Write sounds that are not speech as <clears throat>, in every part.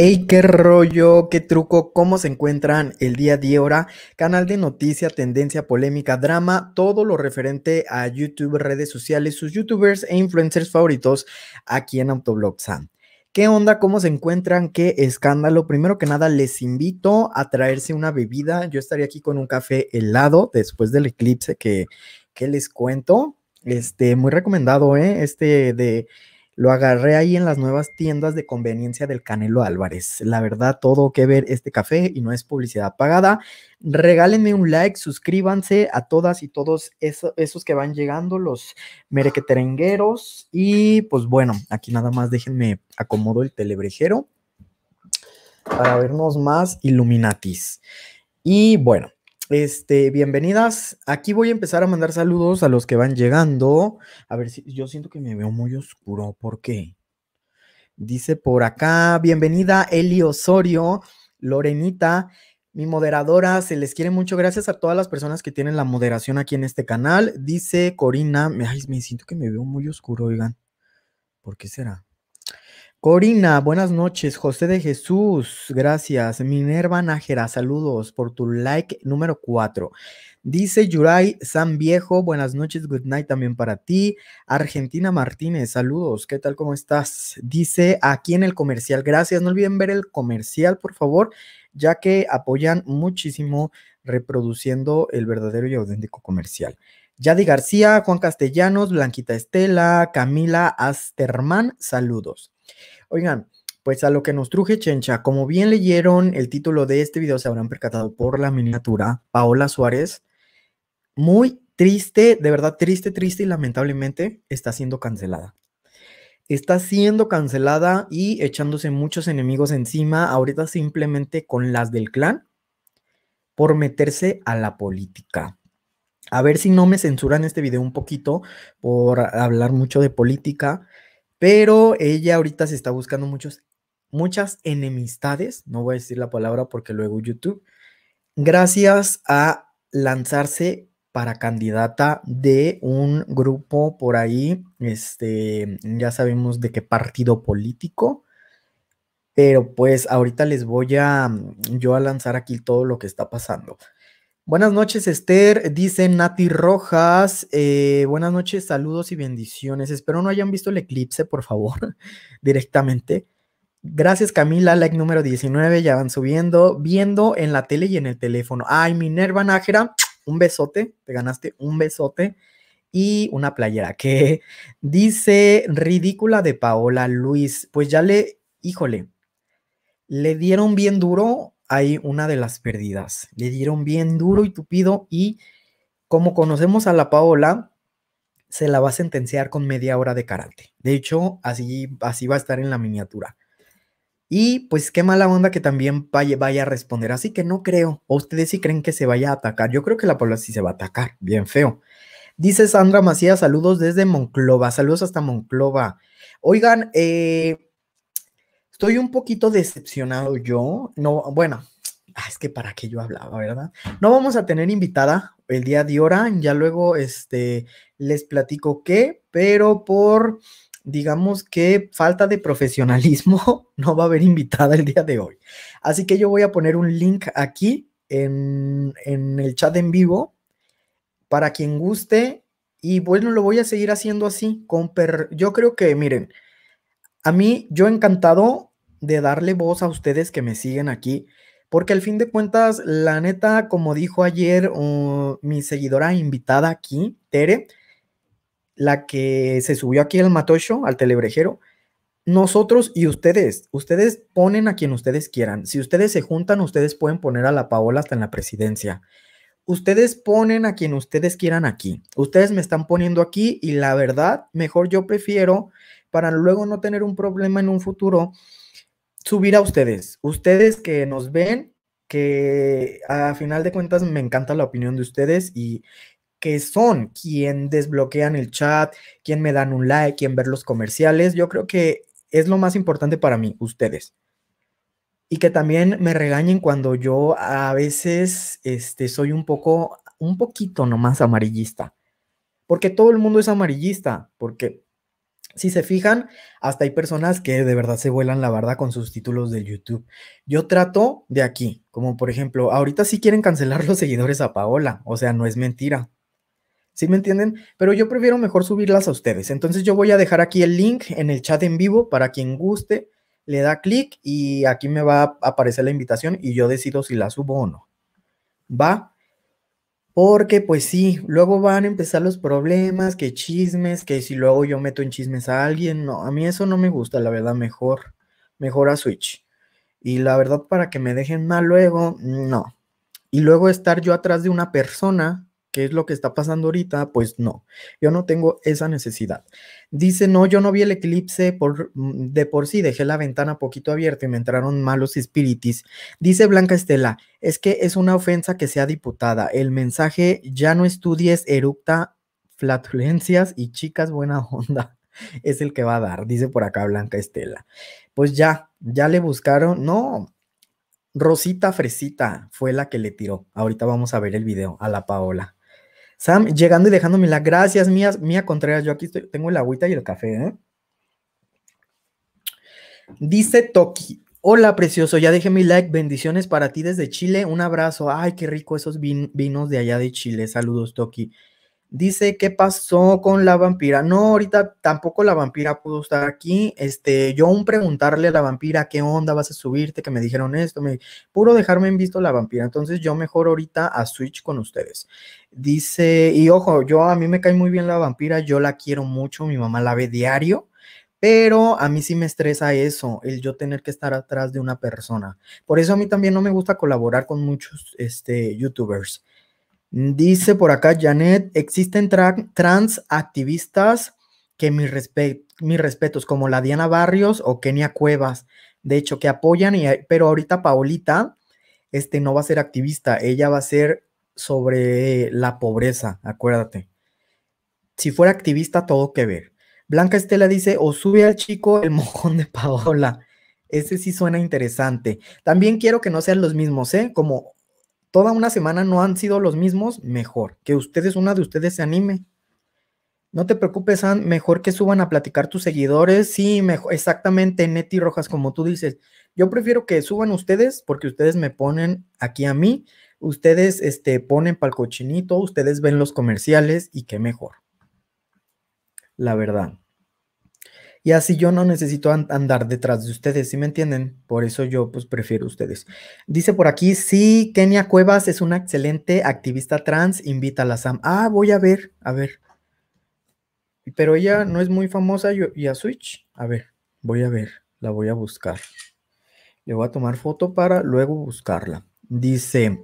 Hey, qué rollo, qué truco, cómo se encuentran el día a día Canal de noticia, tendencia, polémica, drama, todo lo referente a YouTube, redes sociales, sus youtubers e influencers favoritos aquí en Autoblog ¿Qué onda? ¿Cómo se encuentran? ¿Qué escándalo? Primero que nada, les invito a traerse una bebida. Yo estaría aquí con un café helado después del eclipse que, que les cuento. Este, muy recomendado, ¿eh? Este de lo agarré ahí en las nuevas tiendas de conveniencia del Canelo Álvarez. La verdad, todo que ver este café y no es publicidad pagada. Regálenme un like, suscríbanse a todas y todos esos que van llegando, los merequeterengueros. Y pues bueno, aquí nada más déjenme acomodo el telebrejero para vernos más Illuminatis. Y bueno, este, bienvenidas. Aquí voy a empezar a mandar saludos a los que van llegando. A ver si yo siento que me veo muy oscuro. ¿Por qué? Dice por acá, bienvenida Eli Osorio, Lorenita, mi moderadora, se les quiere mucho. Gracias a todas las personas que tienen la moderación aquí en este canal. Dice Corina, ay, me siento que me veo muy oscuro, oigan. ¿Por qué será? Corina, buenas noches. José de Jesús, gracias. Minerva Nájera, saludos por tu like número 4. Dice Yuray San Viejo, buenas noches, good night también para ti. Argentina Martínez, saludos, ¿qué tal? ¿Cómo estás? Dice aquí en el comercial, gracias. No olviden ver el comercial, por favor, ya que apoyan muchísimo reproduciendo el verdadero y auténtico comercial. Yadi García, Juan Castellanos, Blanquita Estela, Camila Asterman, saludos. Oigan, pues a lo que nos truje Chencha, como bien leyeron el título de este video, se habrán percatado por la miniatura, Paola Suárez, muy triste, de verdad triste, triste y lamentablemente está siendo cancelada. Está siendo cancelada y echándose muchos enemigos encima, ahorita simplemente con las del clan, por meterse a la política. A ver si no me censuran este video un poquito por hablar mucho de política pero ella ahorita se está buscando muchos, muchas enemistades, no voy a decir la palabra porque luego YouTube, gracias a lanzarse para candidata de un grupo por ahí, este, ya sabemos de qué partido político, pero pues ahorita les voy a yo a lanzar aquí todo lo que está pasando. Buenas noches, Esther, dice Nati Rojas. Eh, buenas noches, saludos y bendiciones. Espero no hayan visto el eclipse, por favor, <laughs> directamente. Gracias, Camila, like número 19, ya van subiendo, viendo en la tele y en el teléfono. Ay, Minerva Nájera, <tsk> un besote, te ganaste un besote y una playera que <laughs> dice ridícula de Paola Luis. Pues ya le, híjole, le dieron bien duro hay una de las pérdidas. Le dieron bien duro y tupido y como conocemos a la Paola, se la va a sentenciar con media hora de karate. De hecho, así, así va a estar en la miniatura. Y pues qué mala onda que también vaya, vaya a responder. Así que no creo. ¿O ustedes sí creen que se vaya a atacar? Yo creo que la Paola sí se va a atacar. Bien feo. Dice Sandra Macías, saludos desde Monclova. Saludos hasta Monclova. Oigan, eh, Estoy un poquito decepcionado yo. No, bueno, ah, es que para qué yo hablaba, ¿verdad? No vamos a tener invitada el día de ahora. Ya luego este, les platico qué, pero por, digamos que falta de profesionalismo, <laughs> no va a haber invitada el día de hoy. Así que yo voy a poner un link aquí en, el chat en vivo para quien guste. Y bueno, lo voy a seguir haciendo así. Con per yo creo que, miren, a mí yo encantado de darle voz a ustedes que me siguen aquí, porque al fin de cuentas, la neta, como dijo ayer uh, mi seguidora invitada aquí, Tere, la que se subió aquí al Matocho, al telebrejero, nosotros y ustedes, ustedes ponen a quien ustedes quieran. Si ustedes se juntan, ustedes pueden poner a la Paola hasta en la presidencia. Ustedes ponen a quien ustedes quieran aquí. Ustedes me están poniendo aquí y la verdad, mejor yo prefiero para luego no tener un problema en un futuro subir a ustedes, ustedes que nos ven, que a final de cuentas me encanta la opinión de ustedes y que son quien desbloquean el chat, quien me dan un like, quien ver los comerciales. Yo creo que es lo más importante para mí, ustedes. Y que también me regañen cuando yo a veces este, soy un poco, un poquito nomás amarillista. Porque todo el mundo es amarillista, porque si se fijan, hasta hay personas que de verdad se vuelan la barda con sus títulos de YouTube. Yo trato de aquí, como por ejemplo, ahorita sí quieren cancelar <laughs> los seguidores a Paola, o sea, no es mentira. ¿Sí me entienden? Pero yo prefiero mejor subirlas a ustedes. Entonces yo voy a dejar aquí el link en el chat en vivo para quien guste, le da clic y aquí me va a aparecer la invitación y yo decido si la subo o no. ¿Va? Porque pues sí, luego van a empezar los problemas, que chismes, que si luego yo meto en chismes a alguien, no, a mí eso no me gusta, la verdad, mejor, mejor a Switch. Y la verdad, para que me dejen mal luego, no. Y luego estar yo atrás de una persona qué es lo que está pasando ahorita, pues no, yo no tengo esa necesidad. Dice, no, yo no vi el eclipse por, mm, de por sí, dejé la ventana poquito abierta y me entraron malos espíritus. Dice Blanca Estela, es que es una ofensa que sea diputada. El mensaje, ya no estudies, eructa flatulencias y chicas buena onda <laughs> es el que va a dar, dice por acá Blanca Estela. Pues ya, ya le buscaron, no, Rosita Fresita fue la que le tiró. Ahorita vamos a ver el video a la Paola. Sam, llegando y dejándome las gracias, mía, mía Contreras. Yo aquí tengo el agüita y el café, ¿eh? Dice Toki. Hola, precioso. Ya dejé mi like. Bendiciones para ti desde Chile. Un abrazo. Ay, qué rico esos vinos de allá de Chile. Saludos, Toki. Dice, ¿qué pasó con la vampira? No, ahorita tampoco la vampira pudo estar aquí. Este, yo un preguntarle a la vampira, ¿qué onda vas a subirte? Que me dijeron esto, me puro dejarme en visto la vampira. Entonces yo mejor ahorita a Switch con ustedes. Dice, y ojo, yo a mí me cae muy bien la vampira, yo la quiero mucho, mi mamá la ve diario, pero a mí sí me estresa eso, el yo tener que estar atrás de una persona. Por eso a mí también no me gusta colaborar con muchos este, youtubers. Dice por acá Janet, existen trans activistas que mis, respe mis respetos, como la Diana Barrios o Kenia Cuevas, de hecho, que apoyan, y, pero ahorita Paulita este, no va a ser activista, ella va a ser sobre la pobreza, acuérdate. Si fuera activista, todo que ver. Blanca Estela dice, o sube al chico el <laughs> mojón de Paola. Ese sí suena interesante. También quiero que no sean los mismos, ¿eh? Como toda una semana no han sido los mismos, mejor. Que ustedes, una de ustedes se anime. No te preocupes, mejor que suban a platicar tus seguidores. Sí, mejor, exactamente, Neti Rojas, como tú dices. Yo prefiero que suban ustedes porque ustedes me ponen aquí a mí ustedes este, ponen para el cochinito, ustedes ven los comerciales y qué mejor. La verdad. Y así yo no necesito andar detrás de ustedes, ¿sí me entienden? Por eso yo pues prefiero ustedes. Dice por aquí, sí, Kenia Cuevas es una excelente activista trans, Invita a la Sam. Ah, voy a ver, a ver. Pero ella no es muy famosa y a Switch. A ver, voy a ver, la voy a buscar. Le voy a tomar foto para luego buscarla. Dice,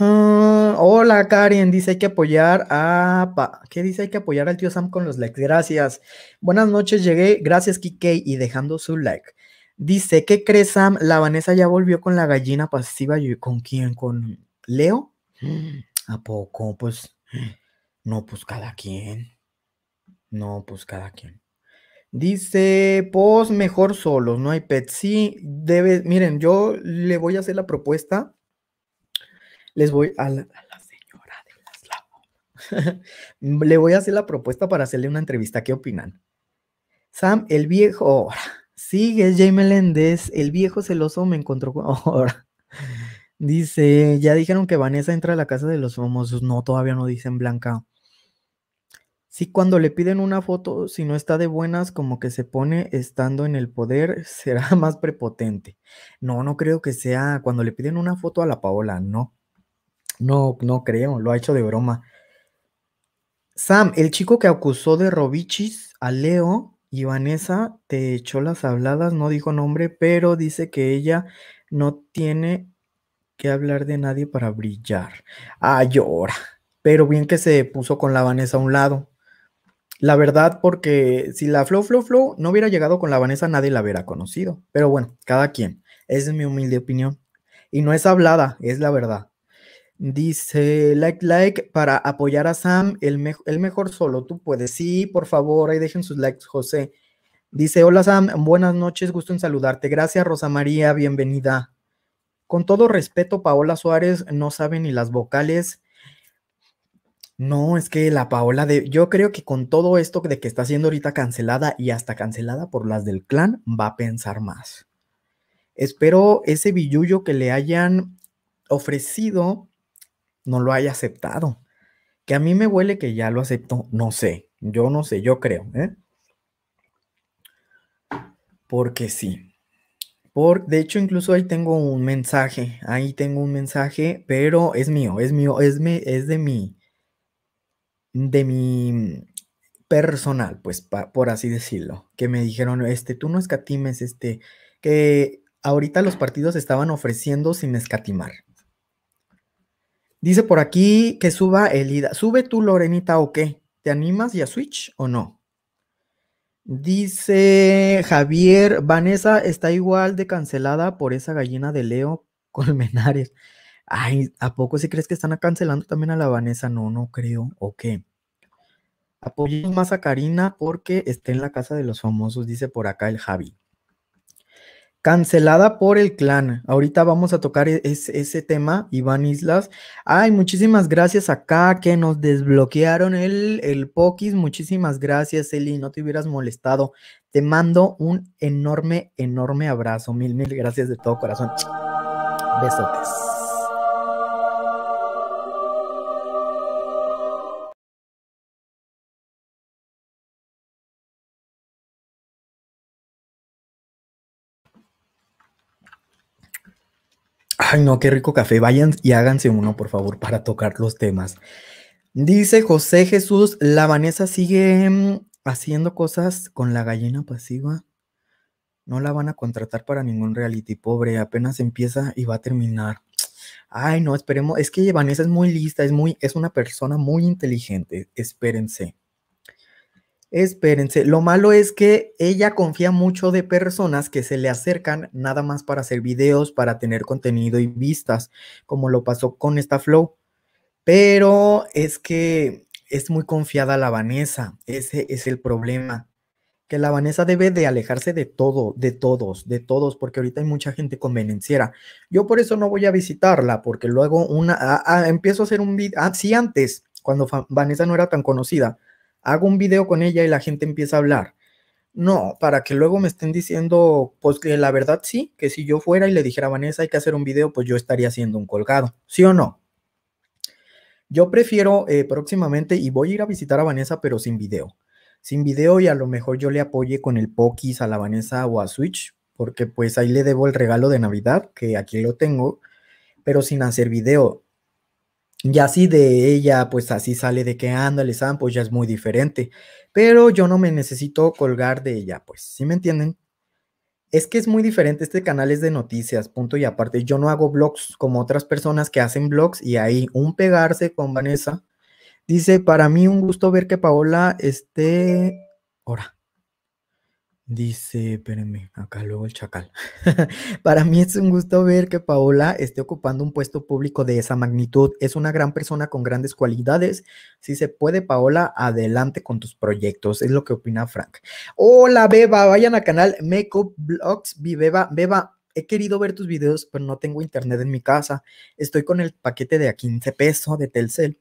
Ah, hola Karen, dice hay que apoyar a... Pa ¿Qué dice? Hay que apoyar al tío Sam con los likes. Gracias. Buenas noches, llegué. Gracias Kike y dejando su like. Dice, ¿qué crees Sam? La Vanessa ya volvió con la gallina pasiva. ¿Y ¿Con quién? ¿Con Leo? ¿A poco? Pues... No, pues cada quien. No, pues cada quien. Dice, pues mejor solos, no hay pets. Sí, debe, miren, yo le voy a hacer la propuesta les voy a la, señora de las <laughs> Le voy a hacer la propuesta para hacerle una entrevista. ¿Qué opinan? Sam, el viejo. Sigue Jaime Meléndez. El viejo celoso me encontró. <laughs> Dice, ya dijeron que Vanessa entra a la casa de los famosos. No, todavía no dicen Blanca. Sí, cuando le piden una foto, si no está de buenas, como que se pone estando en el poder, <laughs> será más prepotente. No, no creo que sea cuando le piden una foto a la Paola, no. No, no creo, lo ha hecho de broma. Sam, el chico que acusó de Robichis a Leo y Vanessa te echó las habladas, no dijo nombre, pero dice que ella no tiene que hablar de nadie para brillar. Ah, llora. Pero bien que se puso con la Vanessa a un lado. La verdad, porque si la Flow Flow Flow no hubiera llegado con la Vanessa, nadie la hubiera conocido. Pero bueno, cada quien. Esa es mi humilde opinión. Y no es hablada, es la verdad. Dice, like, like, para apoyar a Sam, el, el mejor solo, tú puedes. Sí, por favor, ahí dejen sus likes, José. Dice, hola Sam, buenas noches, gusto en saludarte. Gracias, Rosa María, bienvenida. Con todo respeto, Paola Suárez no sabe ni las vocales. No, es que la Paola de. Yo creo que con todo esto de que está siendo ahorita cancelada y hasta cancelada por las del clan, va a pensar más. Espero ese billullo que le hayan ofrecido no lo haya aceptado. Que a mí me huele que ya lo acepto no sé, yo no sé, yo creo. ¿eh? Porque sí. Por, de hecho, incluso ahí tengo un mensaje, ahí tengo un mensaje, pero es mío, es mío, es, me, es de mi, de mi personal, pues, por así decirlo, que me dijeron, este, tú no escatimes, este, que ahorita los partidos estaban ofreciendo sin escatimar. Dice por aquí que suba Elida. ¿Sube tú, Lorenita, o qué? ¿Te animas ya Switch o no? Dice Javier, Vanessa está igual de cancelada por esa gallina de Leo Colmenares. Ay, ¿a poco si crees que están cancelando también a la Vanessa? No, no creo. ¿O qué? Apoyemos más a Karina porque está en la casa de los famosos, dice por acá el Javi cancelada por el clan. Ahorita vamos a tocar e-, ese tema, Iván Islas. Ay, muchísimas gracias acá que nos desbloquearon el, el Pokis. Muchísimas gracias, Eli. No te hubieras molestado. Te mando un enorme, enorme abrazo. Mil, mil gracias de todo corazón. Besotes. Ay, no, qué rico café. Vayan y háganse uno, por favor, para tocar los temas. Dice José Jesús, la Vanessa sigue mm, haciendo cosas con la gallina pasiva. No la van a contratar para ningún reality, pobre, apenas empieza y va a terminar. Ay, no, esperemos, es que Vanessa es muy lista, es muy es una persona muy inteligente, espérense. Espérense, lo malo es que ella confía mucho de personas que se le acercan nada más para hacer videos, para tener contenido y vistas, como lo pasó con esta Flow. Pero es que es muy confiada la Vanessa, ese es el problema. Que la Vanessa debe de alejarse de todo, de todos, de todos, porque ahorita hay mucha gente convenenciera. Yo por eso no voy a visitarla, porque luego una, ah, ah, empiezo a hacer un video, ah, sí, antes, cuando Vanessa no era tan conocida hago un video con ella y la gente empieza a hablar. No, para que luego me estén diciendo, pues que la verdad sí, que si yo fuera y le dijera a Vanessa hay que hacer un video, pues yo estaría haciendo un colgado, ¿sí o no? Yo prefiero eh, próximamente, y voy a ir a visitar a Vanessa, pero sin video. Sin video y a lo mejor yo le apoye con el Pokis a la Vanessa o a Switch, porque pues ahí le debo el regalo de Navidad, que aquí lo tengo, pero sin hacer video. Y así de ella, pues así sale de que ándale, Sam, pues ya es muy diferente. Pero yo no me necesito colgar de ella, pues, ¿sí me entienden? Es que es muy diferente, este canal es de noticias, punto y aparte. Yo no hago blogs como otras personas que hacen blogs y ahí un pegarse con Vanessa. Dice, para mí un gusto ver que Paola esté... Ahora, Dice, espérenme, acá luego el chacal. <laughs> Para mí es un gusto ver que Paola esté ocupando un puesto público de esa magnitud. Es una gran persona con grandes cualidades. Si se puede, Paola, adelante con tus proyectos. Es lo que opina Frank. Hola, Beba. Vayan a canal Makeup Blogs. Beba, Beba, he querido ver tus videos, pero no tengo internet en mi casa. Estoy con el paquete de a 15 pesos de Telcel.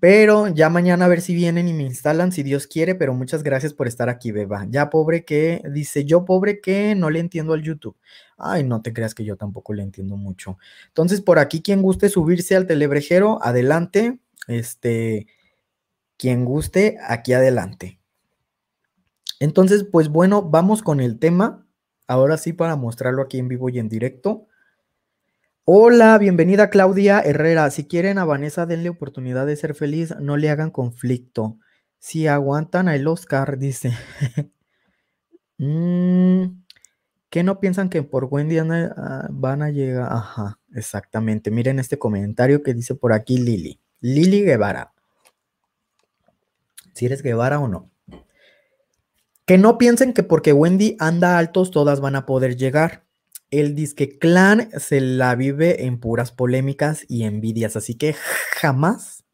Pero ya mañana a ver si vienen y me instalan, si Dios quiere, pero muchas gracias por estar aquí, Beba. Ya pobre que, dice yo pobre que no le entiendo al YouTube. Ay, no te creas que yo tampoco le entiendo mucho. Entonces, por aquí, quien guste subirse al telebrejero, adelante. Este, quien guste, aquí adelante. Entonces, pues bueno, vamos con el tema. Ahora sí, para mostrarlo aquí en vivo y en directo. Hola, bienvenida Claudia Herrera. Si quieren a Vanessa, denle oportunidad de ser feliz, no le hagan conflicto. Si aguantan al el Oscar, dice. <laughs> Mm, que no piensan que por Wendy ah, van a llegar? Ajá, exactamente. Miren este comentario que dice por aquí Lili. Lili Guevara. Si eres Guevara o no. Que no piensen que porque Wendy anda altos todas van a poder llegar. El disque clan se la vive en puras polémicas y envidias, así que jamás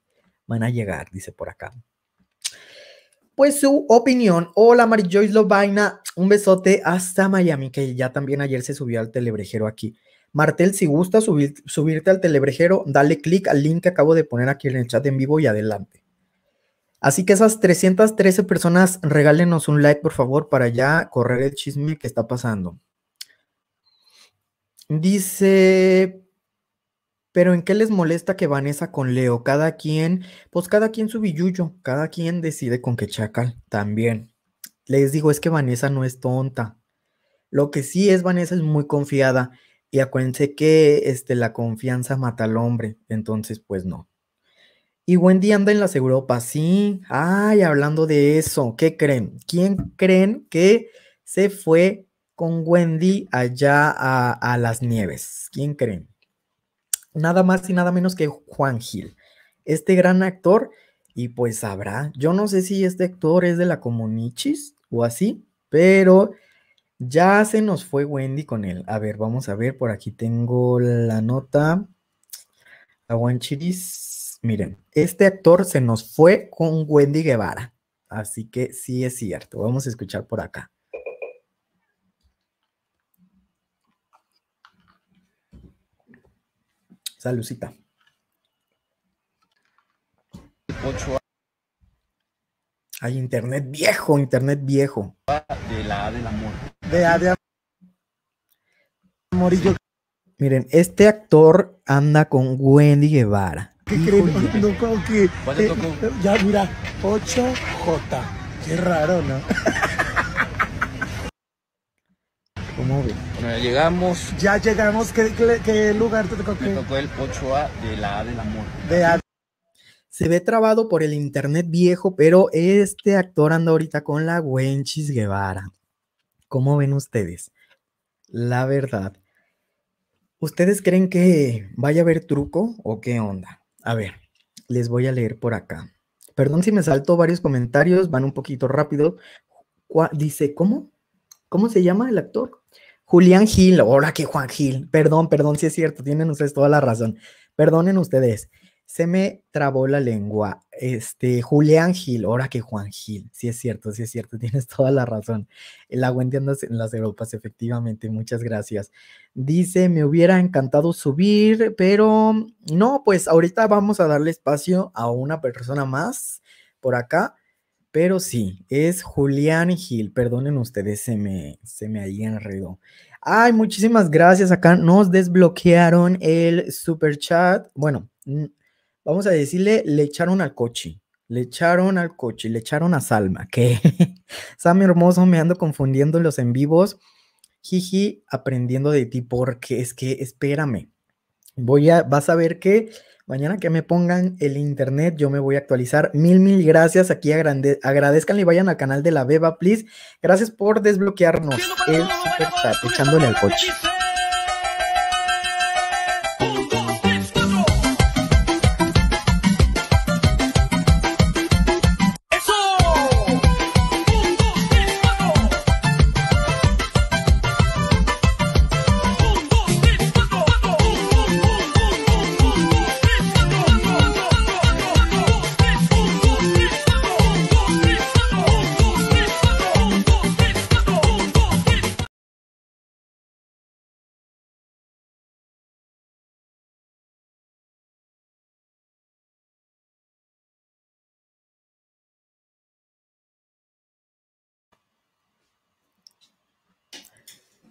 van a llegar, dice por acá. Pues su opinión. Hola, Mary Joyce Lobaina. Un besote hasta Miami, que ya también ayer se subió al telebrejero aquí. Martel, si gusta subirte al telebrejero, dale click al link que acabo de poner aquí en el chat en vivo y adelante. Así que esas 313 personas, regálenos un like, por favor, para ya correr el chisme que está pasando. Dice, pero ¿en qué les molesta que Vanessa con Leo? Cada quien, pues cada quien su billuyo, cada quien decide con qué chacal también. Les digo, es que Vanessa no es tonta. Lo que sí es, Vanessa es muy confiada. Y acuérdense que este, la confianza mata al hombre. Entonces, pues no. Y Wendy anda en las Europas, sí. Ay, hablando de eso, ¿qué creen? ¿Quién creen que se fue con Wendy allá a, las nieves. ¿Quién creen? Nada más y nada menos que Juan Gil, este gran actor. Y pues sabrá, yo no sé si este actor es de la Comunichis o así, pero ya se nos fue Wendy con él. A ver, vamos a ver, por aquí tengo la nota. Aguanchiris. Miren, este actor se nos fue con Wendy Guevara. Así que sí es cierto. Vamos a escuchar por acá. Salucita. Ocho Hay internet viejo, internet viejo. De la A del amor. De A de amor. Miren, este actor anda con Wendy Guevara. ¿Qué creen? No, que, eh, ya, mira, 8J. Qué raro, ¿no? ven? Bueno, llegamos. Ya llegamos. ¿Qué, qué, lugar te tocó? tocó el 8A de la A del amor. se ve trabado por el internet viejo, pero este actor anda ahorita con la Wenchis Guevara. ¿Cómo ven ustedes? La verdad. ¿Ustedes creen que vaya a haber truco o qué onda? A ver, les voy a leer por acá. Perdón si me salto varios comentarios, van un poquito rápido. Dice, ¿cómo? ¿Cómo se llama el actor? Julián Gil, ahora que Juan Gil, perdón, perdón, si es cierto, tienen ustedes toda la razón. Perdonen ustedes, se me trabó la lengua. Este, Julián Gil, ahora que Juan Gil, si es cierto, si es cierto, <laughs> tienes toda la razón. El agua en las Europas, efectivamente, muchas gracias. Dice, me hubiera encantado subir, pero no, pues ahorita vamos a darle espacio a una persona más por acá pero sí, es Julián Gil. Perdonen ustedes, se me, se me ahí enredó. Ay, muchísimas gracias. Acá nos desbloquearon el super chat. Bueno, vamos a decirle, le echaron al coche. Le echaron al coche, le echaron a Salma, que <laughs> Sammy Hermoso me ando confundiendo en los en vivos. Jiji, aprendiendo de ti, porque es que espérame. Voy a, vas a ver que Mañana que me pongan el internet, yo me voy a actualizar. Mil, mil gracias. Aquí agradezcan y vayan al canal de la Beba, please. Gracias por desbloquearnos el super chat, echándole al coche.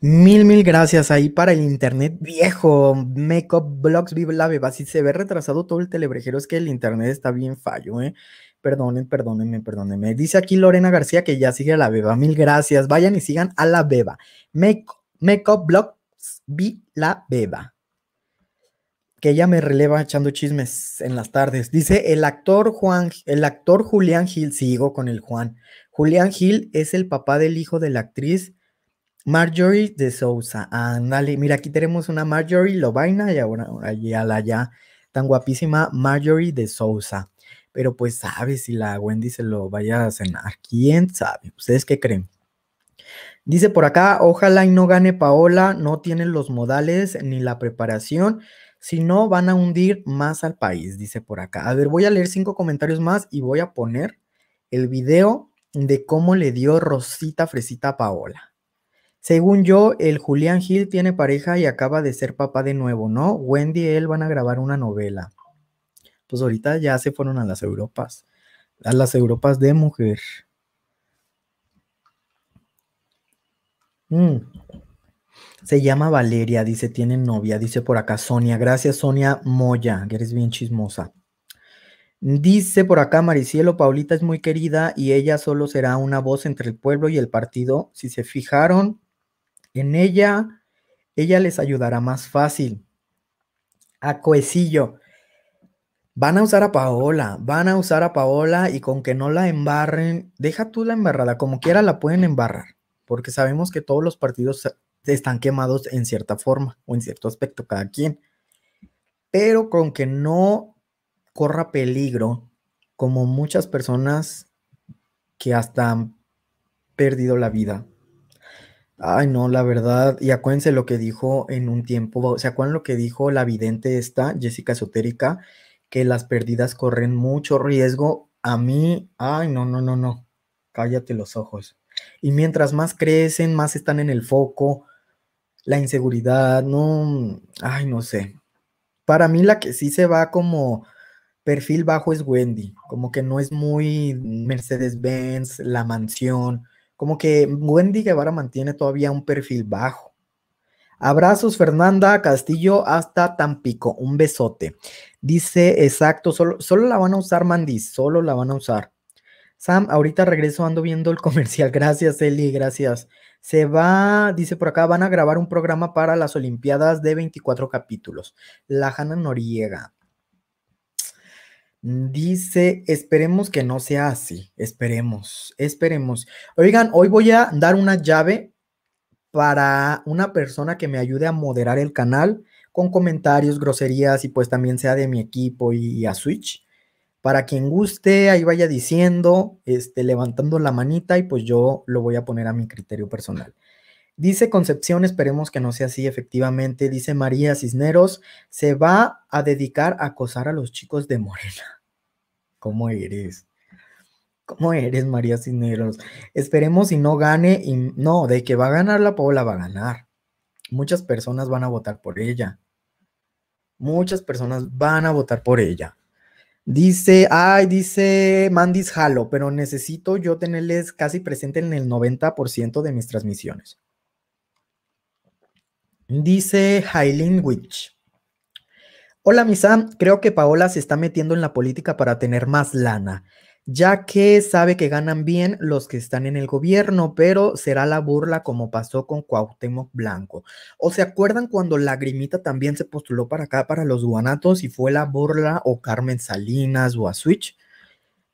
Mil, mil gracias ahí para el internet viejo, Makeup Blogs, Vive la Beba. Si se ve retrasado todo el telebrejero, es que el internet está bien fallo, ¿eh? Perdonen, perdónenme, perdónenme. Dice aquí Lorena García que ya sigue a la Beba. Mil gracias. Vayan y sigan a la Beba. Make, Makeup Blogs, vi la Beba. Que ella me releva echando chismes en las tardes. Dice el actor Juan, el actor Julián Gil, sigo con el Juan. Julián Gil es el papá del hijo de la actriz Marjorie de Sousa. Andale, mira, aquí tenemos una Marjorie Lobaina y ahora, ya la ya tan guapísima Marjorie de Sousa. Pero pues sabe si la Wendy se lo vaya a cenar. ¿Quién sabe? ¿Ustedes qué creen? Dice por acá, ojalá y no gane Paola, no tienen los modales ni la preparación, si no van a hundir más al país, dice por acá. A ver, voy a leer cinco comentarios más y voy a poner el video de cómo le dio Rosita Fresita a Paola. Según yo, el Julián Gil tiene pareja y acaba de ser papá de nuevo, ¿no? Wendy y él van a grabar una novela. Pues ahorita ya se fueron a las Europas, a las Europas de mujer. Mm. Se llama Valeria, dice, tiene novia, dice por acá Sonia. Gracias, Sonia Moya, que eres bien chismosa. Dice por acá Maricielo, Paulita es muy querida y ella solo será una voz entre el pueblo y el partido. Si se fijaron, en ella, ella les ayudará más fácil. A Coecillo. Van a usar a Paola, van a usar a Paola y con que no la embarren, deja tú la embarrada, como quiera la pueden embarrar, porque sabemos que todos los partidos están quemados en cierta forma o en cierto aspecto cada quien. Pero con que no corra peligro, como muchas personas que hasta han perdido la vida Ay, no, la verdad, y acuérdense lo que dijo en un tiempo, o sea, acuérdense lo que dijo la vidente esta, Jessica Esotérica? Que las pérdidas corren mucho riesgo. A mí, ay, no, no, no, no, cállate los ojos. Y mientras más crecen, más están en el foco, la inseguridad, no, ay, no sé. Para mí la que sí se va como perfil bajo es Wendy, como que no es muy Mercedes-Benz, la mansión, como que Wendy Guevara mantiene todavía un perfil bajo. Abrazos, Fernanda Castillo, hasta Tampico. Un besote. Dice, exacto, solo, solo la van a usar, Mandy, solo la van a usar. Sam, ahorita regreso, ando viendo el <laughs> comercial. Gracias, Eli, gracias. Se va, dice por acá, van a grabar un programa para las Olimpiadas de 24 capítulos. La Hanna Noriega. Dice, esperemos que no sea así, esperemos, esperemos. Oigan, hoy voy a dar una llave para una persona que me ayude a moderar el canal con comentarios, groserías y pues también sea de mi equipo y a Switch. Para quien guste, ahí vaya diciendo, este, levantando la manita y pues yo lo voy a poner a mi criterio personal. Dice Concepción, esperemos que no sea así, efectivamente. Dice María Cisneros, se va a dedicar a acosar a los chicos de Morena. ¿Cómo eres? ¿Cómo <laughs> eres, María Cisneros? Esperemos si no gane y no, de que va a ganar la pobla, va a ganar. Muchas personas van a votar por ella. Muchas personas van a votar por ella. Dice, ay, dice Mandis Halo, pero necesito yo tenerles casi presente en el 90% de mis transmisiones. Dice high Witch. Hola, Misa. Creo que Paola se está metiendo en la política para tener más lana, ya que sabe que ganan bien los que están en el gobierno, pero será la burla como pasó con Cuauhtémoc Blanco. ¿O se acuerdan cuando Lagrimita también se postuló para acá, para los guanatos, y fue la burla o Carmen Salinas o a Switch?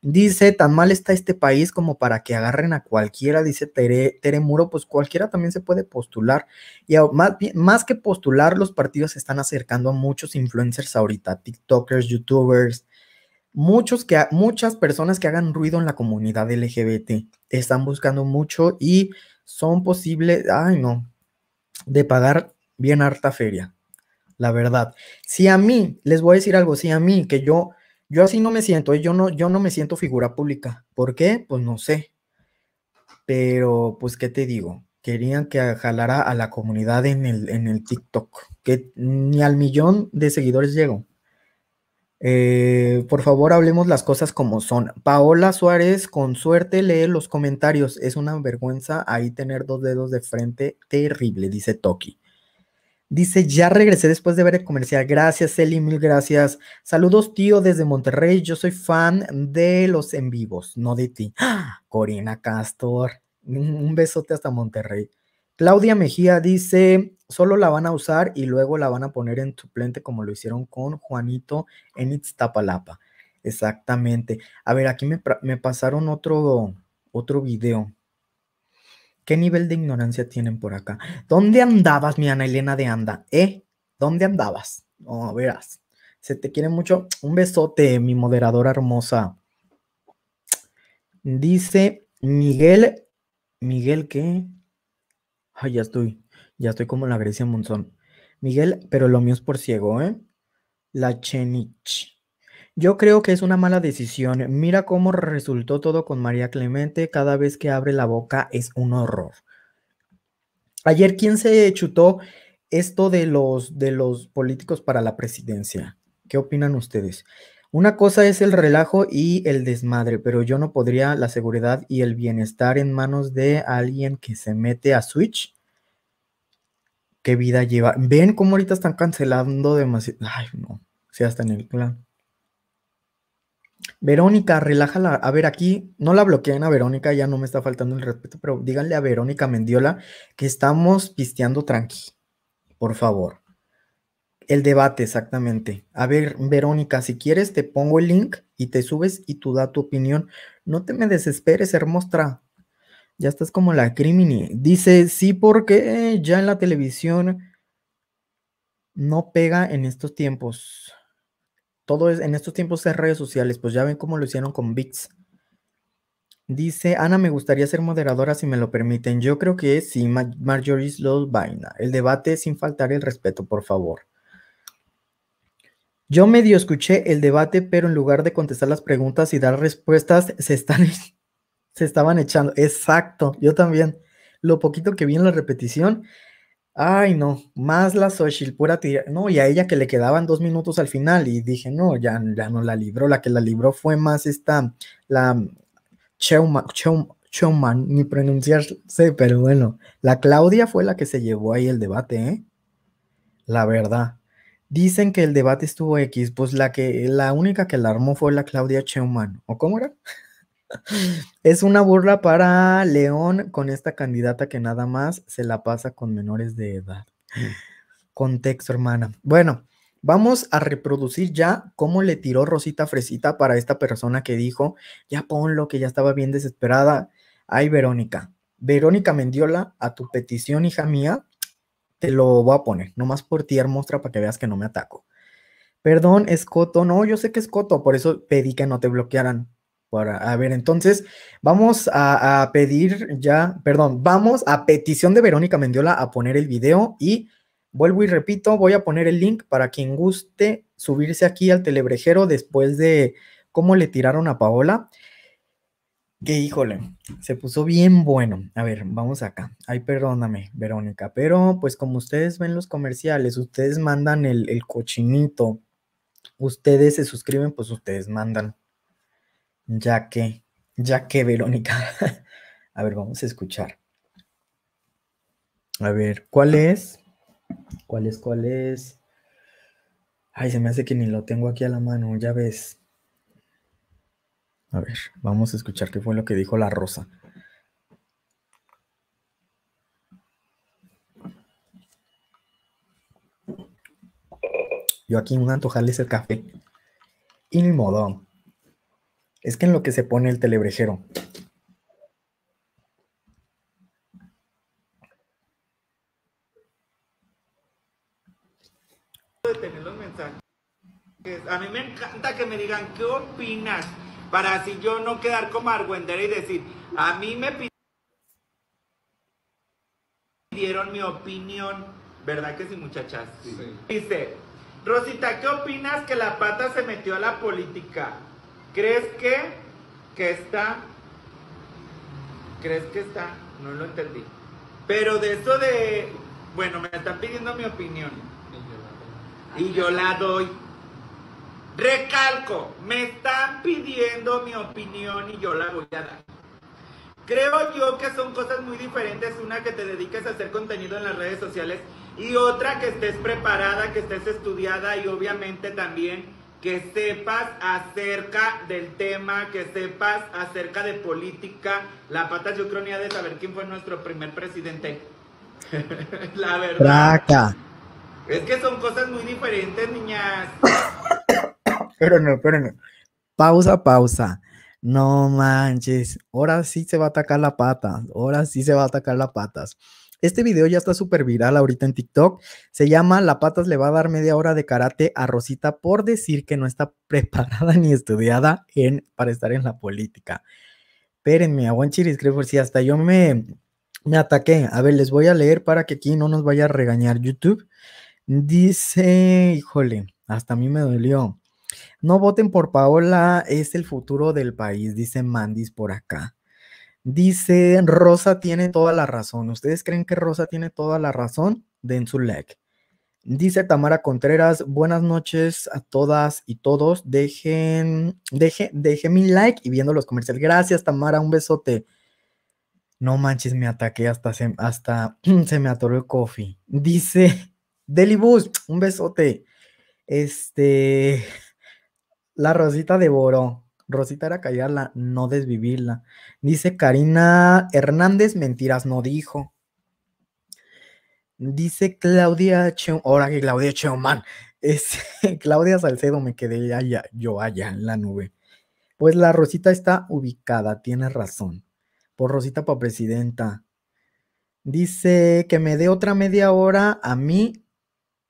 Dice, tan mal está este país como para que agarren a cualquiera, dice Tere, Muro, pues cualquiera también se puede postular. Y más, más que postular, los partidos se están acercando a muchos influencers ahorita, TikTokers, YouTubers, muchos que, muchas personas que hagan ruido en la comunidad LGBT. Están buscando mucho y son posibles, ay no, de pagar bien harta feria, la verdad. Si a mí, les voy a decir algo, si a mí que yo yo así no me siento, ¿eh? yo no, yo no me siento figura pública. ¿Por qué? Pues no sé. Pero, pues, ¿qué te digo? Querían que jalara a la comunidad en el, en TikTok, que ni al millón de seguidores llegó. Eh, por favor, hablemos las cosas como son. Paola Suárez, con suerte lee los comentarios. Es una vergüenza ahí tener dos dedos de frente terrible, dice Toki. Dice, ya regresé después de ver el comercial. Gracias, Eli, mil gracias. Saludos, tío, desde Monterrey. Yo soy fan de los en vivos, no de ti. ¡Ah! Corina Castor, un besote hasta Monterrey. Claudia Mejía dice, solo la van a usar y luego la van a poner en suplente como lo hicieron con Juanito en Iztapalapa. Exactamente. A ver, aquí me, me pasaron otro, otro video. ¿Qué nivel de ignorancia tienen por acá? ¿Dónde andabas, mi Ana Elena de Anda? ¿Eh? ¿Dónde andabas? No verás. Se te quiere mucho. Un besote, mi moderadora hermosa. Dice Miguel. ¿Miguel qué? Ay, ya estoy. Ya estoy como la Grecia Monzón. Miguel, pero lo mío es por ciego, ¿eh? La Chenich. Yo creo que es una mala decisión. Mira cómo resultó todo con María Clemente. Cada vez que abre la boca es un horror. Ayer, ¿quién se chutó esto de los, de los políticos para la presidencia? ¿Qué opinan ustedes? Una cosa es el relajo y el desmadre, pero yo no podría la seguridad y el bienestar en manos de alguien que se mete a Switch. ¿Qué vida lleva? ¿Ven cómo ahorita están cancelando demasiado? Ay, no, sea, hasta en el clan. Verónica, relájala. A ver, aquí no la bloqueen a Verónica, ya no me está faltando el respeto, pero díganle a Verónica Mendiola que estamos pisteando tranqui, por favor. El debate, exactamente. A ver, Verónica, si quieres te pongo el link y te subes y tú da tu opinión. No te me desesperes, hermostra. Ya estás como la crimini. Dice, sí, porque ya en la televisión no pega en estos tiempos todo es, en estos tiempos es redes sociales, pues ya ven cómo lo hicieron con Bits. Dice, Ana, me gustaría ser moderadora si me lo permiten. Yo creo que sí, Marjorie vaina. El debate sin faltar el respeto, por favor. Yo medio escuché el debate, pero en lugar de contestar las preguntas y dar respuestas, se, están, <laughs> se estaban echando. Exacto, yo también. Lo poquito que vi en la repetición, Ay, no, más la Xochitl, pura tira. No, y a ella que le quedaban dos minutos al final y dije, no, ya, ya no la libró. La que la libró fue más esta, la mm, Cheuman, ni pronunciarse, pero bueno, la Claudia fue la que se llevó ahí el debate, ¿eh? La verdad. Dicen que el debate estuvo X, pues la que la única que la armó fue la Claudia Cheuman, ¿o cómo era? es una burla para León con esta candidata que nada más se la pasa con menores de edad. Contexto, hermana. Bueno, Vamos a reproducir ya cómo le tiró Rosita Fresita para esta persona que dijo, ya ponlo, que ya estaba bien desesperada. Ay, Verónica, Verónica Mendiola, a tu petición, hija mía, te lo voy a poner, nomás por ti, hermosa, para que veas que no me ataco. Perdón, Escoto, no, yo sé que es Coto, por eso pedí que no te bloquearan a ver, entonces vamos a, pedir ya, perdón, vamos a petición de Verónica Mendiola a poner el video y vuelvo y repito, voy a poner el link para quien guste subirse aquí al telebrejero después de cómo le tiraron a Paola. Que híjole, se puso bien bueno. A ver, vamos acá. Ay, perdóname, Verónica, pero pues como ustedes ven los comerciales, ustedes mandan el, el cochinito, ustedes se suscriben, pues ustedes mandan ya que, ya que Verónica. <laughs> a ver, vamos a escuchar. A ver, ¿cuál es? ¿Cuál es? ¿Cuál es? Ay, se me hace que ni lo tengo aquí a la mano, ya ves. A ver, vamos a escuchar qué fue lo que dijo la rosa. Yo aquí un antojarles el café. Y ni modo. Es que en lo que se pone el telebrejero. los mensajes. A mí me encanta que me digan qué opinas para así yo no quedar como argüendera y decir, a mí me pidieron mi opinión, ¿verdad que sí muchachas? Dice, Rosita, ¿qué opinas que la pata se metió a la política? ¿Crees que? Que está. ¿Crees que está? No lo entendí. Pero de eso de. Bueno, me están pidiendo mi opinión. Y yo la doy. Recalco, me están pidiendo mi opinión y yo la voy a dar. Creo yo que son cosas muy diferentes, una que te dediques a hacer contenido en las redes sociales y otra que estés preparada, que estés estudiada y obviamente también que sepas acerca del tema, que sepas acerca de política. La pata yo creo ni de saber quién fue nuestro primer presidente. <laughs> la verdad. Es que son cosas muy diferentes, niñas. pero no, pero no. Pausa, pausa. No manches, ahora sí se va a atacar la pata, ahora sí se va a atacar las patas. Este video ya está súper viral ahorita en TikTok. Se llama La Patas le va a dar media hora de karate a Rosita por decir que no está <laughs> preparada ni estudiada en, para estar en la política. Espérenme, aguanchiris, creo que si hasta yo me, me ataqué. A ver, les voy a leer para que aquí no nos vaya a regañar YouTube. Dice, híjole, hasta a mí me dolió. No voten por Paola, es el futuro del país, dice Mandis por acá. Dice, Rosa tiene toda la razón. ¿Ustedes creen que Rosa tiene toda la razón? Den su like. Dice Tamara Contreras, buenas noches a todas y todos. Dejen, deje, deje mi like y viendo los comerciales. Gracias, Tamara, un besote. No manches, me ataqué hasta se, hasta <clears throat> se me atoró el coffee. Dice <laughs> Delibus, un besote. Este, la Rosita devoró. Rosita era callarla, no desvivirla. Dice Karina Hernández, mentiras no dijo. Dice Claudia Cheo... ahora que Claudia man, <laughs> es Claudia Salcedo, me quedé allá, yo allá en la nube. Pues la Rosita está ubicada, tienes razón. Por Rosita para presidenta. Dice que me dé otra media hora a mí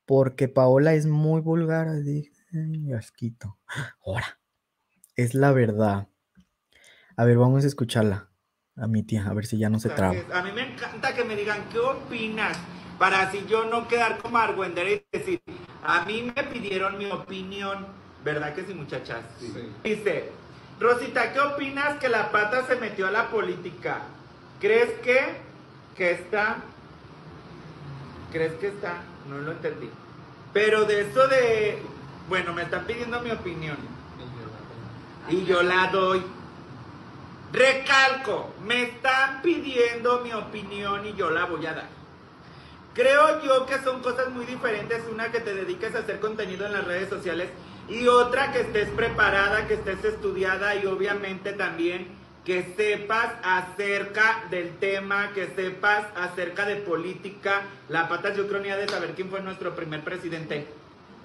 porque Paola es muy vulgar, asquito. <gasps> Ahora es la verdad. A ver, vamos a escucharla a mi tía, a ver si ya no se traba. A mí me encanta que me digan, ¿qué opinas? Para así yo no quedar como argüendera y decir, a mí me pidieron mi opinión. ¿Verdad que sí, muchachas? Sí. Dice, Rosita, ¿qué opinas que la pata se metió a la política? ¿Crees que, que está? ¿Crees que está? No lo entendí. Pero de eso de, bueno, me están pidiendo mi opinión y yo la doy. Recalco, me están pidiendo mi opinión y yo la voy a dar. Creo yo que son cosas muy diferentes, una que te dediques a hacer contenido en las redes sociales y otra que estés preparada, que estés estudiada y obviamente también que sepas acerca del tema, que sepas acerca de política. La pata yo creo ni ha de saber quién fue nuestro primer presidente.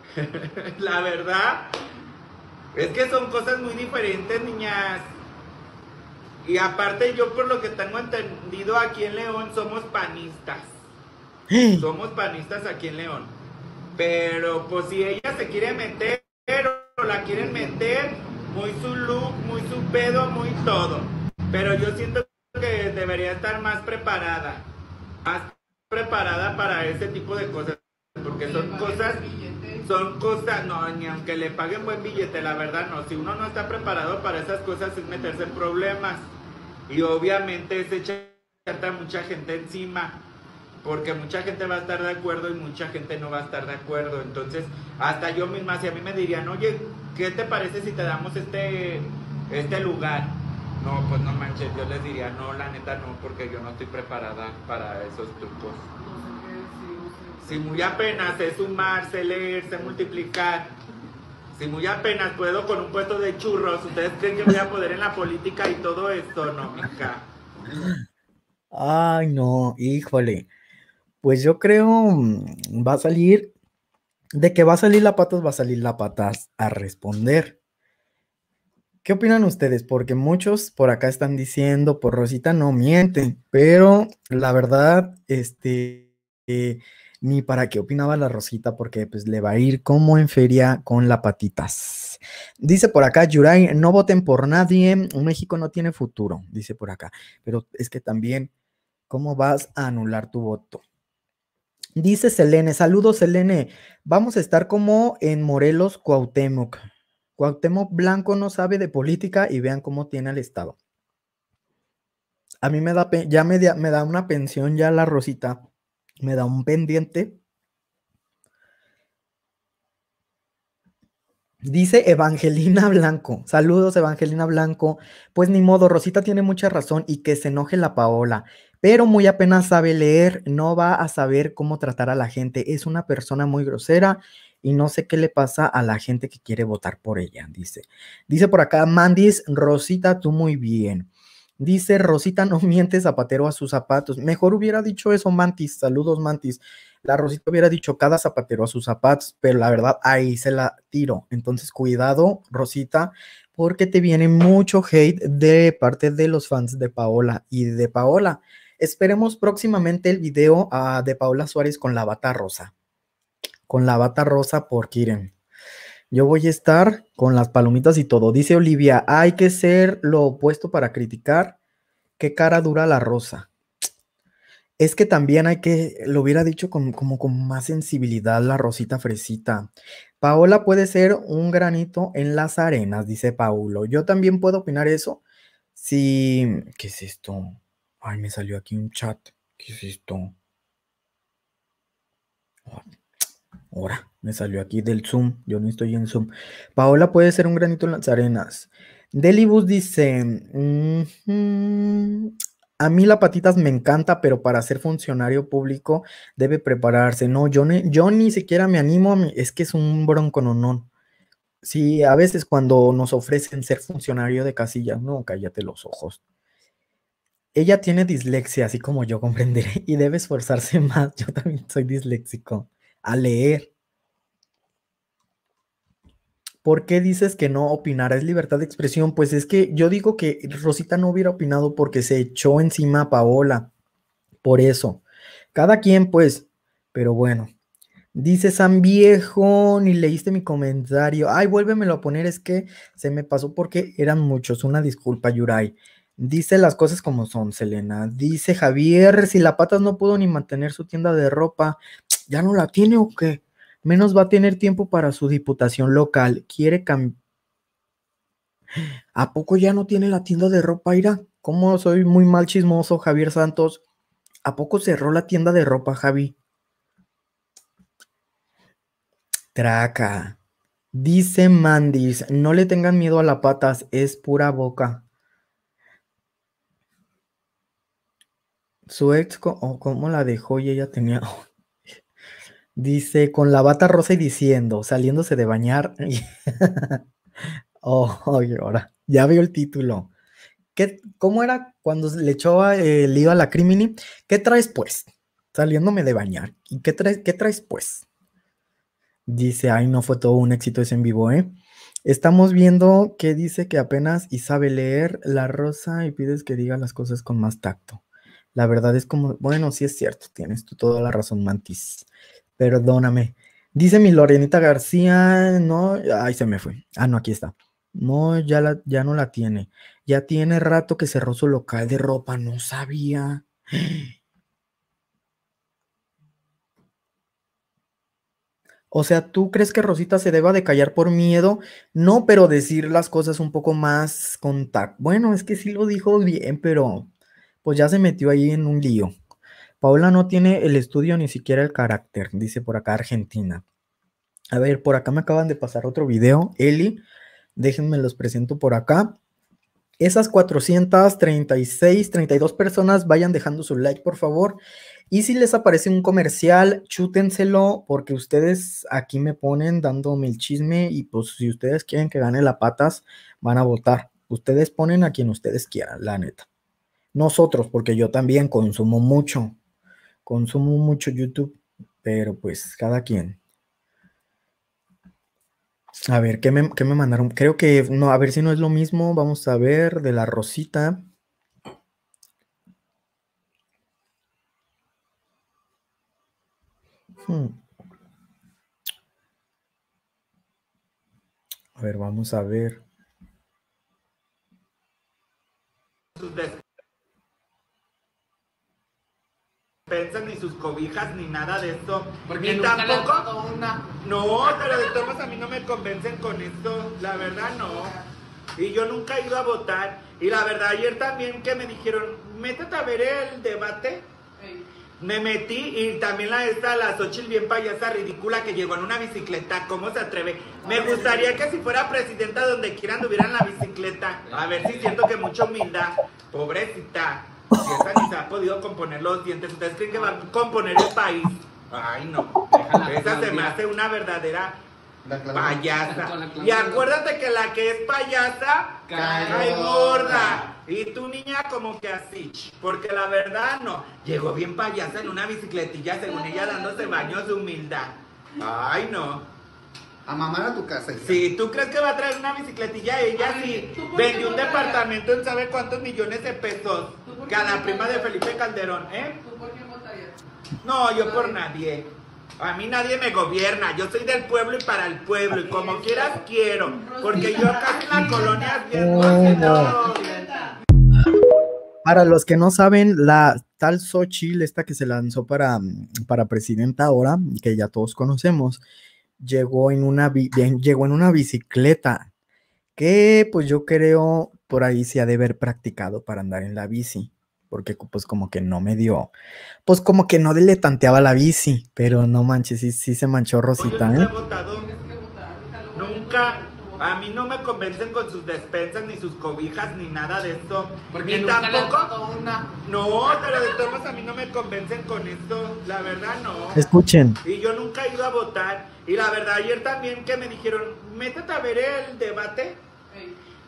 <laughs> la verdad, es que son cosas muy diferentes, niñas. Y aparte yo por lo que tengo entendido aquí en León somos panistas. <gasps> Somos panistas aquí en León. Pero pues si ella se quiere meter pero la quieren meter, muy su look, muy su pedo, muy todo. Pero yo siento que debería estar más preparada. Más preparada para ese tipo de cosas. Porque son cosas son cosas, no, ni aunque le paguen buen billete, la verdad no, si uno no está preparado para esas cosas es meterse en problemas. Y obviamente se echa mucha gente encima, porque mucha gente va a estar de acuerdo y mucha gente no va a estar de acuerdo. Entonces, hasta yo misma, si a mí me dirían, oye, ¿qué te parece si te damos este, este lugar? No, pues no manches, yo les diría, no, la neta no, porque yo no estoy preparada para esos trucos. Si muy apenas sé sumarse, leerse, multiplicar, si muy apenas puedo con un puesto de churros, ¿ustedes creen que voy a poder en la política y todo esto? No, mica Ay, no, híjole. Pues yo creo mm, va a salir, de que va a salir la patas, va a salir la patas a responder. ¿Qué opinan ustedes? Porque muchos por acá están diciendo, por Rosita no mienten, pero la verdad, este, eh, ni para qué opinaba la Rosita, porque pues le va a ir como en feria con la patitas. Dice por acá, Yuray, no voten por nadie, México no tiene futuro, dice por acá. Pero es que también, ¿cómo vas a anular tu voto? Dice Selene, saludos Selene, vamos a estar como en Morelos, Cuauhtémoc. Cuauhtémoc Blanco no sabe de política y vean cómo tiene el Estado. A mí me da, ya me da una pensión ya la Rosita me da un pendiente. Dice Evangelina <laughs> Blanco. Saludos, Evangelina Blanco. Pues ni modo, Rosita tiene mucha razón y que se enoje la Paola, pero muy apenas sabe leer, no va a saber cómo tratar a la gente. Es una persona muy grosera y no sé qué le pasa a la gente que quiere votar por ella, dice. Dice por acá, Mandis, Rosita, tú muy bien. Dice Rosita, no mientes zapatero a sus zapatos. Mejor hubiera dicho eso, Mantis. Saludos, Mantis. La Rosita hubiera dicho cada zapatero a sus zapatos, pero la verdad ahí se la tiro. Entonces, cuidado, Rosita, porque te viene mucho hate de parte de los fans de Paola y de Paola. Esperemos próximamente el video ah, de Paola Suárez con la bata rosa. Con la bata rosa por Kiren. Yo voy a estar con las palomitas y todo. Dice Olivia, hay que ser lo opuesto para criticar. Qué cara dura la rosa. Es que también hay que, lo hubiera dicho con, como con más sensibilidad la rosita fresita. Paola puede ser un granito en las arenas, dice Paulo. Yo también puedo opinar eso. Si, ¿qué es esto? Ay, me salió aquí un chat. ¿Qué es esto? Ahora, me salió aquí del Zoom. Yo no estoy en Zoom. Paola puede ser un granito en las arenas. Delibus dice: A mí la patitas me encanta, pero para ser funcionario público debe prepararse. No, yo, yo ni siquiera me animo a mí. Es que es un bronco no. Sí, a veces cuando nos ofrecen ser funcionario de casillas, no, cállate los ojos. Ella tiene dislexia, así como yo comprenderé, y debe esforzarse <laughs> más. Yo también soy disléxico a leer. ¿Por qué dices que no opinar es libertad de expresión? Pues es que yo digo que Rosita no hubiera opinado porque se echó encima a Paola. Por eso. Cada quien, pues. Pero bueno. Dice San Viejo, ni leíste mi comentario. Ay, vuélvemelo a poner, es que se me pasó porque eran muchos. Una disculpa, Yuray. Dice las cosas como son, Selena. Dice Javier, si la patas no pudo ni mantener su tienda de ropa, ¿Ya no la tiene o qué? Menos va a tener tiempo para su diputación local. Quiere cambiar. ¿A poco ya no tiene la tienda de ropa, Ira? ¿Cómo soy muy mal chismoso, Javier Santos? ¿A poco cerró la tienda de ropa, Javi? Traca. Dice Mandis, no le tengan miedo a las patas, es pura boca. Su ex, o cómo la dejó y ella tenía... Dice, con la bata rosa y diciendo, saliéndose de bañar. Eh. <laughs> oh, ahora, ya veo el título. ¿Qué, ¿Cómo era cuando le echó eh, el lío a la Crimini? ¿Qué traes pues? Saliéndome de bañar. ¿Y qué traes, qué traes pues? Dice, ay, no fue todo un éxito ese en vivo, ¿eh? Estamos viendo que dice que apenas y sabe leer la rosa y pides que diga las cosas con más tacto. La verdad es como, bueno, sí es cierto, tienes tú toda la razón, Mantis. Perdóname. Dice mi Lorenita García, no, ahí se me fue. Ah, no, aquí está. No, ya, ya no la tiene. Ya tiene rato que cerró su local de ropa, no sabía. <gasps> O sea, ¿tú crees que Rosita se deba de callar por miedo? No, pero decir las cosas un poco más con tacto Bueno, es que sí lo dijo bien, pero pues ya se metió ahí en un lío. Paola no tiene el estudio ni siquiera el carácter, dice por acá Argentina. A ver, por acá me acaban de pasar otro video, Eli. Déjenme los presento por acá. Esas 436, 32 personas vayan dejando su like, por favor. Y si les aparece un comercial, chútenselo porque ustedes aquí me ponen dándome el chisme y pues si ustedes quieren que gane la patas, van a votar. Ustedes ponen a quien ustedes quieran, la neta. Nosotros, porque yo también consumo mucho. Consumo mucho YouTube, pero pues cada quien. A ver, ¿qué me, me mandaron? Creo que, no, a ver si no es lo mismo. Vamos a ver, de la Rosita. Hmm. A ver, vamos a ver. Pensan ni sus cobijas, ni nada de eso. Porque ni tampoco. Una... No, pero de todos a mí no me convencen con esto. La verdad, no. Y yo nunca he ido a votar. Y la verdad, ayer también que me dijeron, métete a ver el debate. Me metí y también la esta, la Xochitl bien payasa ridícula que llegó en una bicicleta. ¿Cómo se atreve? Me gustaría que si fuera presidenta donde quiera anduviera la bicicleta. A ver si siento que mucha humildad. Pobrecita. Esa ni se ha podido componer los dientes. ¿Ustedes creen que va a componer el país? Ay, no. Esa se me hace una verdadera payasa. Y acuérdate que la que es payasa cae gorda. Y tu niña como que así, porque la verdad no. Llegó bien payasa en una bicicletilla, según ella dándose baños de humildad. Ay, no. A mamar a tu casa. Si sí, tú crees que va a traer una bicicletilla, ella sí vendió un departamento en sabe cuántos millones de pesos que a la prima de Felipe Calderón, ¿eh? No, yo por nadie. A mí nadie me gobierna, yo soy del pueblo y para el pueblo, y como quieras quiero, porque yo acá en la colonia bien oh, Para los que no saben, la tal Xochitl, esta que se lanzó para, para presidenta ahora, que ya todos conocemos, llegó en una, llegó en una bicicleta, que pues yo creo por ahí se ha de haber practicado para andar en la bici porque pues como que no me dio, pues como que no le tanteaba la bici, pero no manches, sí, sí se manchó Rosita, ¿eh? Nunca, a mí no me convencen con sus despensas, ni sus cobijas, ni nada de esto. Porque tampoco. No, pero de todos a mí no me convencen con esto, la verdad no. Escuchen. Y yo nunca he ido a votar, y la verdad ayer también que me dijeron, métete a ver el debate,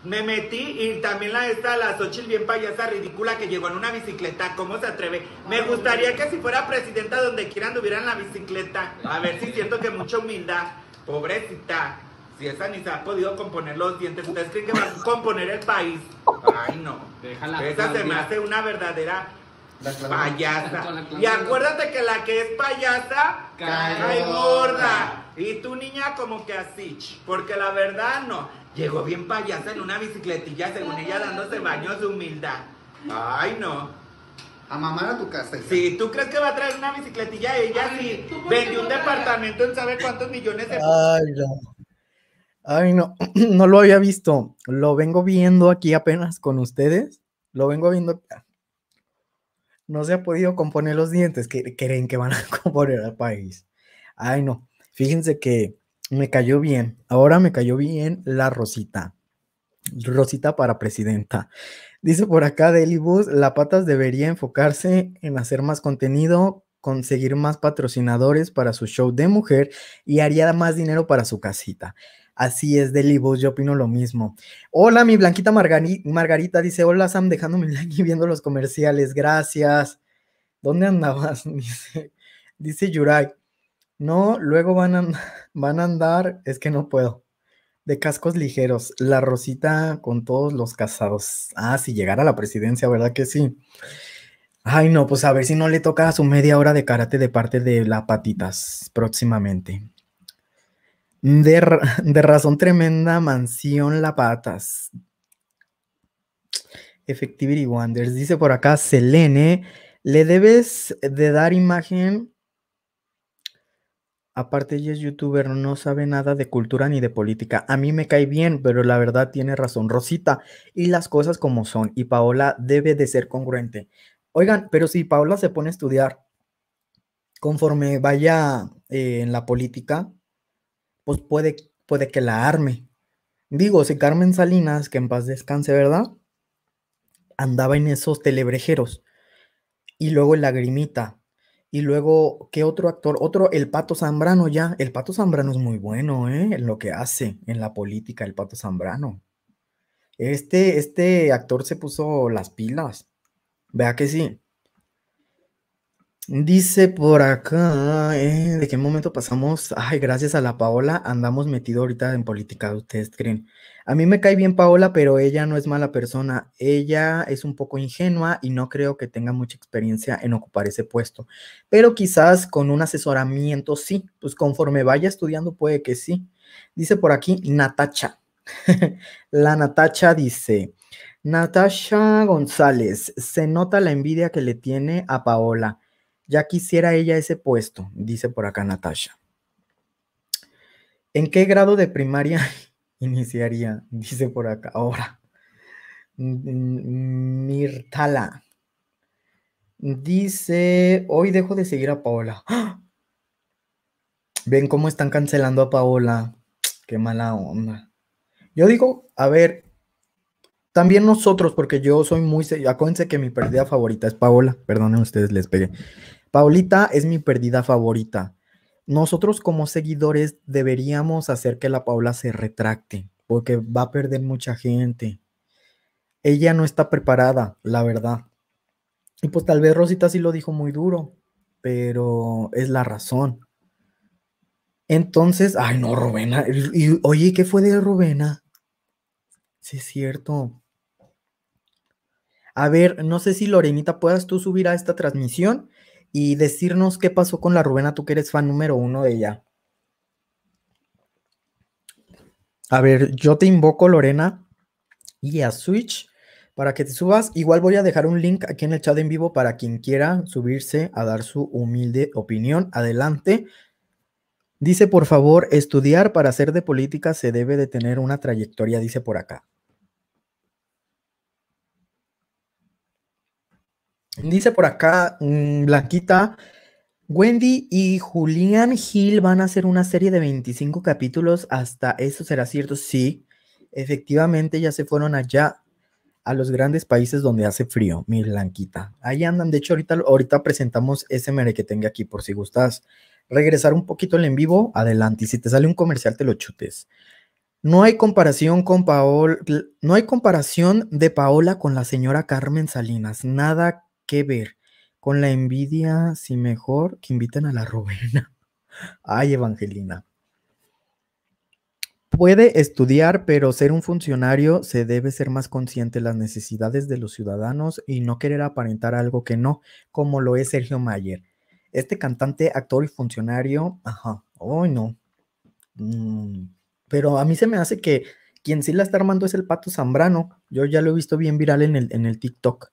me metí y también la esta, la Xochitl bien payasa ridícula que llegó en una bicicleta. ¿Cómo se atreve? Me gustaría que si fuera presidenta donde quiera anduviera en la bicicleta. A ver si siento que mucha humildad. Pobrecita. Si esa ni se ha podido componer los dientes, ¿ustedes creen que va a componer el país? Ay, no. esa se me hace una verdadera payasa. Y acuérdate que la que es payasa cae gorda. Y tu niña como que así, porque la verdad no. Llegó bien payasa en una bicicletilla, según ella dándose baño a su humildad. Ay, no. A mamar a tu casa. Si ¿tú crees que va a traer una bicicletilla ella si vendió un departamento en saber cuántos millones de... Ay, no. Ay, no, <clears throat> no lo había visto. Lo vengo viendo aquí apenas con ustedes. Lo vengo viendo. No se ha podido componer los dientes que creen que van a <laughs> componer al país. Ay, no. Fíjense que me cayó bien. Ahora me cayó bien la Rosita. Rosita para presidenta. Dice por acá Delibus, la patas debería enfocarse en hacer más contenido, conseguir más patrocinadores para su show de mujer y haría más dinero para su casita. Así es, Delibus, yo opino lo mismo. Hola, mi Blanquita Margarita dice, hola Sam, dejándome <laughs> aquí viendo los comerciales, gracias. ¿Dónde andabas? <laughs> Dice, dice no, luego van a, <laughs> van a andar, es que no puedo. De cascos ligeros, la Rosita con todos los casados. Ah, si llegara a la presidencia, ¿verdad que sí? Ay, no, pues a ver si no le toca a su media hora de karate de parte de la patitas próximamente. De, <laughs> razón tremenda, mansión la patas. Efectivity Wonders. Dice por acá, Selene, le debes de dar imagen Aparte, ella es youtuber, no sabe nada de cultura ni de política. A mí me cae bien, pero la verdad tiene razón Rosita. Y las cosas como son. Y Paola debe de ser congruente. Oigan, pero si Paola se pone a estudiar conforme vaya eh, en la política, pues puede, puede que la arme. Digo, si Carmen Salinas, que en paz descanse, ¿verdad? Andaba en esos telebrejeros. Y luego lagrimita, y luego, ¿qué otro actor? Otro, el Pato Zambrano ya. El Pato Zambrano es muy bueno, ¿eh? En lo que hace en la política, el Pato Zambrano. Este, este actor se puso las pilas. Vea que sí. Dice por acá, eh, ¿de qué momento pasamos? Ay, gracias a la Paola, andamos metido ahorita en política, ustedes creen. A mí me cae bien Paola, pero ella no es mala persona. Ella es un poco ingenua y no creo que tenga mucha experiencia en ocupar ese puesto. Pero quizás con un asesoramiento sí, pues conforme vaya estudiando puede que sí. Dice por aquí Natacha. <laughs> la Natacha dice, Natacha González, se nota la envidia que le tiene a Paola ya quisiera ella ese puesto, dice por acá Natasha. ¿En qué grado de primaria <laughs> iniciaría? Dice por acá. Ahora. Mirtala. Dice, hoy dejo de seguir a Paola. ¡Ah! Ven cómo están cancelando a Paola. Qué mala onda. Yo digo, a ver, también nosotros, porque yo soy muy... Acuérdense que mi perdida favorita es Paola. Perdonen ustedes, les pegué. Paulita es mi perdida favorita. Nosotros como seguidores deberíamos hacer que la Paula se retracte, porque va a perder mucha gente. Ella no está preparada, la verdad. Y pues tal vez Rosita sí lo dijo muy duro, pero es la razón. Entonces, ay no, Rubena. Y, oye, ¿qué fue de Rubena? Sí, es cierto. A ver, no sé si Lorenita puedas tú subir a esta transmisión y decirnos qué pasó con la Rubena, tú que eres fan número uno de ella. A ver, yo te invoco, Lorena, y a Switch para que te subas. Igual voy a dejar un link aquí en el chat en vivo para quien quiera subirse a dar su humilde opinión. Adelante. Dice, por favor, estudiar para ser de política se debe de tener una trayectoria, dice por acá. Dice por acá, mm, Blanquita, Wendy y Julián Gil van a hacer una serie de 25 capítulos, hasta eso será cierto, sí. Efectivamente, ya se fueron allá a los grandes países donde hace frío, mi Blanquita. Ahí andan, de hecho, ahorita, ahorita presentamos ese mere que tenga aquí por si gustas. Regresar un poquito el en vivo, adelante. Y si te sale un comercial, te lo chutes. No hay comparación con Paola, no hay comparación de Paola con la señora Carmen Salinas. Nada ¿Qué ver con la envidia si mejor que inviten a la Rubena. <laughs> Ay, Evangelina. Puede estudiar, pero ser un funcionario se debe ser más consciente de las necesidades de los ciudadanos y no querer aparentar algo que no, como lo es Sergio Mayer. Este cantante, actor y funcionario, ajá, hoy no. Mm, pero a mí se me hace que quien sí la está armando es el Pato Zambrano. Yo ya lo he visto bien viral en el, en el TikTok.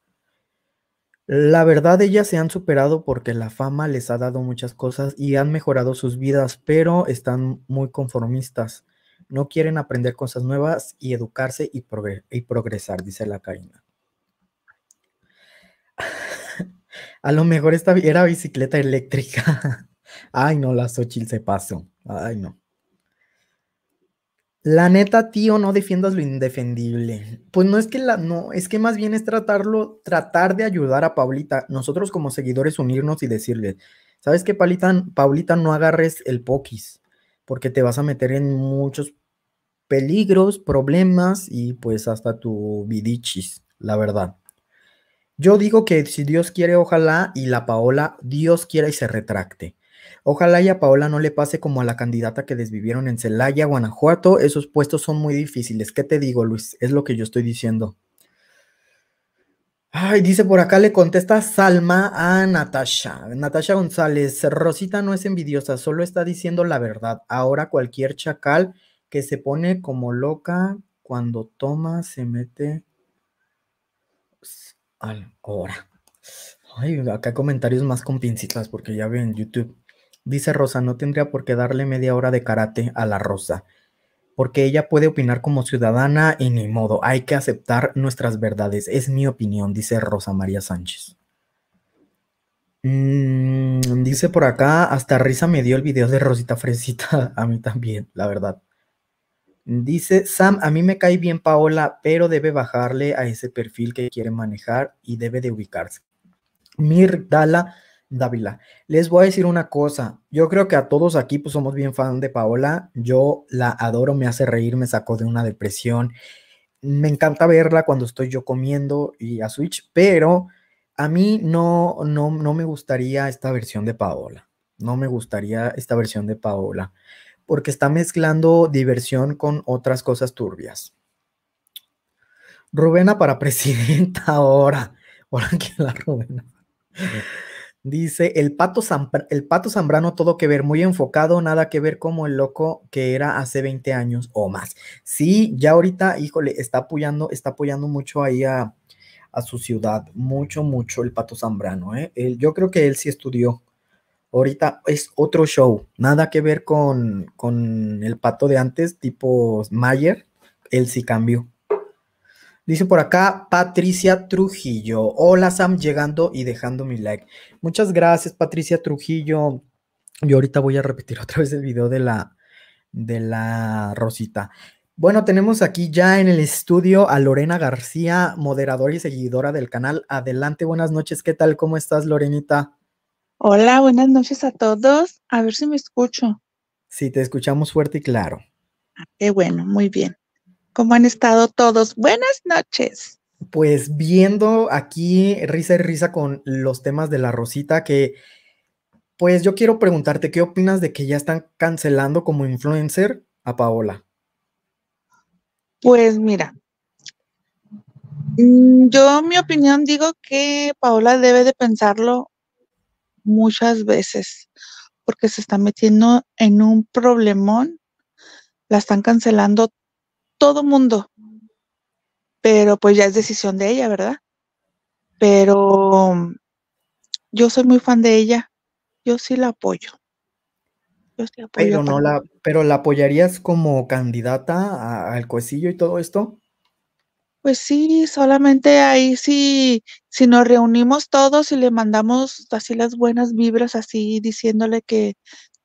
La verdad, ellas se han superado porque la fama les ha dado muchas cosas y han mejorado sus vidas, pero están muy conformistas. No quieren aprender cosas nuevas y educarse y, progresar, dice la Karina. <laughs> A lo mejor esta era bicicleta eléctrica. <laughs> Ay, no, la Xochitl se pasó. Ay, no. La neta, tío, no defiendas lo indefendible. Pues no es que la, no, es que más bien es tratarlo, tratar de ayudar a Paulita, nosotros como seguidores unirnos y decirle, ¿sabes qué, Paulita, Paulita, no agarres el poquis, porque te vas a meter en muchos peligros, problemas y pues hasta tu vidichis, la verdad. Yo digo que si Dios quiere, ojalá, y la Paola, Dios quiera y se retracte. Ojalá y a Paola no le pase como a la candidata que desvivieron en Celaya, Guanajuato. Esos puestos son muy difíciles. ¿Qué te digo, Luis? Es lo que yo estoy diciendo. Ay, dice por acá, le contesta Salma a Natasha. Natasha González, Rosita no es envidiosa, solo está diciendo la verdad. Ahora cualquier chacal que se pone como loca cuando toma, se mete... Ahora. Ay, acá comentarios más con pincitas, porque ya ven YouTube. Dice Rosa, no tendría por qué darle media hora de karate a la Rosa, porque ella puede opinar como ciudadana y ni modo, hay que aceptar nuestras verdades, es mi opinión, dice Rosa María Sánchez. Mm, dice por acá, hasta risa me dio el video de Rosita Fresita, <laughs> a mí también, la verdad. Dice Sam, a mí me cae bien Paola, pero debe bajarle a ese perfil que quiere manejar y debe de ubicarse. Mir Dala Dávila. Les voy a decir una cosa, yo creo que a todos aquí pues somos bien fan de Paola, yo la adoro, me hace reír, me sacó de una depresión, me encanta verla cuando estoy yo comiendo y a Switch, pero a mí no, no, no me gustaría esta versión de Paola, no me gustaría esta versión de Paola, porque está mezclando diversión con otras cosas turbias. Rubena ah, para <laughs> presidenta ahora, ahora que la Rubena. Dice, el pato, el pato Zambrano, todo que ver, muy enfocado, nada que ver como el loco que era hace 20 años o más. Sí, ya ahorita, híjole, está apoyando, está apoyando mucho ahí a, a su ciudad, mucho, mucho el pato Zambrano. ¿eh? yo creo que él sí estudió. Ahorita es otro show, nada que ver con, con el pato de antes, tipo Mayer, él sí cambió. Dice por acá Patricia Trujillo. Hola Sam, llegando y dejando mi like. Muchas gracias Patricia Trujillo. Yo ahorita voy a repetir <laughs> otra vez el video de la, de la Rosita. Bueno, tenemos aquí ya en el estudio a Lorena García, moderadora y seguidora del canal. Adelante, buenas noches. ¿Qué tal? ¿Cómo estás, Lorenita? Hola, buenas noches a todos. A ver si me escucho. Sí, te escuchamos fuerte y claro. Ah, qué bueno, muy bien. ¿Cómo han estado todos? Buenas noches. Pues viendo aquí risa y risa con los temas de la Rosita, que pues yo quiero preguntarte, ¿qué opinas de que ya están cancelando como influencer a Paola? Pues mira, mm, yo mi opinión digo que Paola debe de pensarlo muchas veces, porque se está metiendo en un problemón, la están cancelando todo mundo. Pero pues ya es decisión de ella, ¿verdad? Pero yo soy muy fan de ella. Yo sí la apoyo. Yo sí apoyo pero no la, pero la apoyarías como candidata al cuecillo y todo esto. Pues sí, solamente ahí sí, si nos reunimos todos y le mandamos así las buenas vibras, así diciéndole que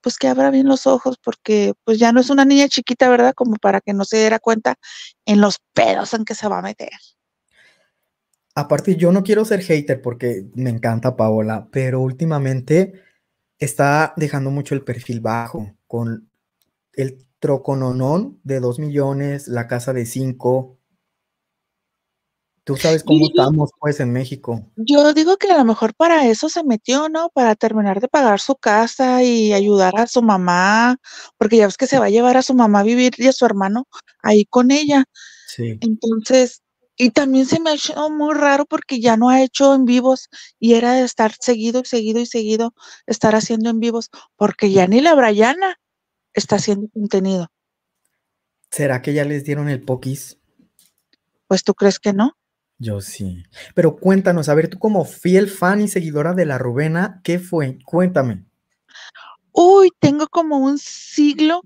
pues que abra bien los ojos porque pues ya no es una niña chiquita, ¿verdad? Como para que no se diera cuenta en los pedos en que se va a meter. Aparte, yo no quiero ser hater porque me encanta Paola, pero últimamente está dejando mucho el perfil bajo con el trocononón de 2 millones, la casa de cinco... Tú sabes cómo estamos, pues, en México. Yo digo que a lo mejor para eso se metió, ¿no? Para terminar de pagar su casa y ayudar a su mamá, porque ya ves que se va a llevar a su mamá a vivir y a su hermano ahí con ella. Sí. Entonces, y también se me ha hecho muy raro porque ya no ha hecho en vivos y era de estar seguido y seguido y seguido estar haciendo en vivos, porque ya ni la Brayana está haciendo contenido. ¿Será que ya les dieron el poquis? Pues tú crees que no. Yo sí. Pero cuéntanos, a ver, tú como fiel fan y seguidora de la Rubena, ¿qué fue? Cuéntame. Uy, tengo como un siglo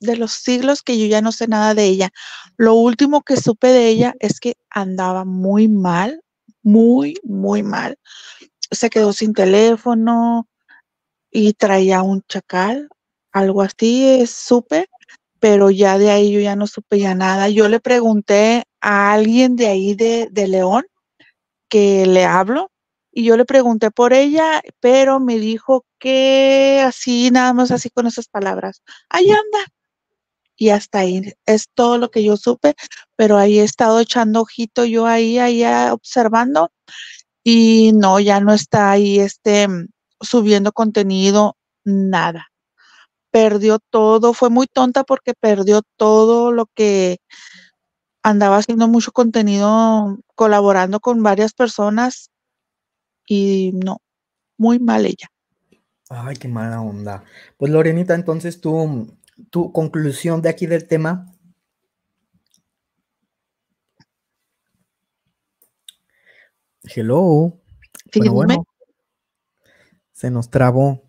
de los siglos que yo ya no sé nada de ella. Lo último que supe de ella es que andaba muy mal, muy, muy mal. Se quedó sin teléfono y traía un chacal, algo así, eh, supe, pero ya de ahí yo ya no supe ya nada. Yo le pregunté a alguien de ahí de, León que le hablo y yo le pregunté por ella, pero me dijo que así, nada más así con esas palabras, ahí anda. Y hasta ahí es todo lo que yo supe, pero ahí he estado echando ojito yo ahí, ahí ah, observando y no, ya no está ahí este subiendo contenido, nada. Perdió todo, fue muy tonta porque perdió todo lo que andaba haciendo mucho contenido, colaborando con varias personas y no, muy mal ella. Ay, qué mala onda. Pues Lorenita, entonces tu, tu conclusión de aquí del tema. Hello. bueno, Se nos trabó.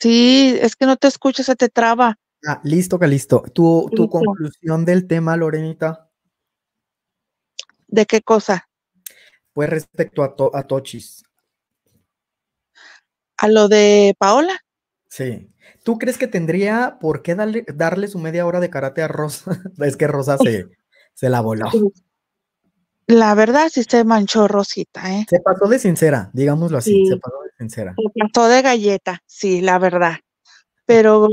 Sí, es que no te escucho se te traba. Ah, listo, Calisto. Tu, tu conclusión del tema, Lorenita. ¿De qué cosa? Pues respecto a, a Tochis. ¿A lo de Paola? Sí. ¿Tú crees que tendría por qué darle, darle su media hora de karate a Rosa? <laughs> es que Rosa se, se la voló. La verdad sí se manchó Rosita, ¿eh? Se pasó de sincera, digámoslo así, se pasó de sincera. Se pasó de galleta, sí, la verdad. Pero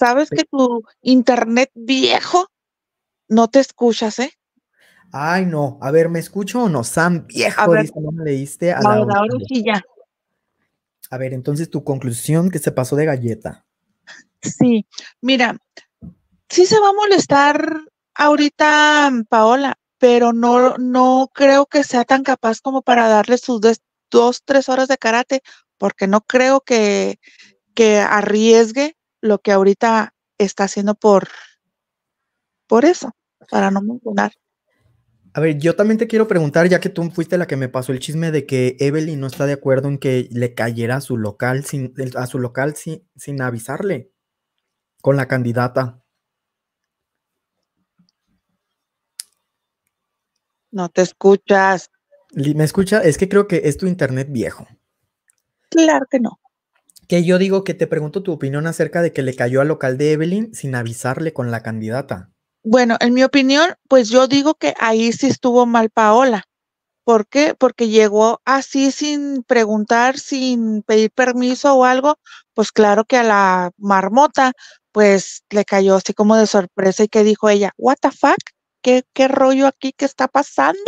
Sabes que tu internet viejo no te escuchas, ¿eh? Ay, no. A ver, ¿me escucho o no? Sam, viejo, a ver, no leíste. A, la sí ya. A ver, entonces tu conclusión que se pasó de galleta. Sí, mira, sí se va a molestar ahorita mm, Paola, pero no, no creo que sea tan capaz como para darle sus dos, tres horas de karate, porque no creo que arriesgue lo que ahorita está haciendo por, por eso, para no mencionar. A ver, yo también te quiero preguntar, ya que tú fuiste la que me pasó el chisme de que Evelyn no está de acuerdo en que le cayera a su local sin, a su local sin, sin avisarle con la candidata. No te escuchas. ¿Me escucha? Es que creo que es tu internet viejo. Claro que no que yo digo que te pregunto tu opinión acerca de que le cayó al local de Evelyn sin avisarle con la candidata. Bueno, en mi opinión, pues yo digo que ahí sí estuvo mal Paola. ¿Por qué? Porque llegó así sin preguntar, sin pedir permiso o algo, pues claro que a la marmota, pues le cayó así como de sorpresa y que dijo ella, what the fuck, ¿qué, qué rollo aquí que está pasando?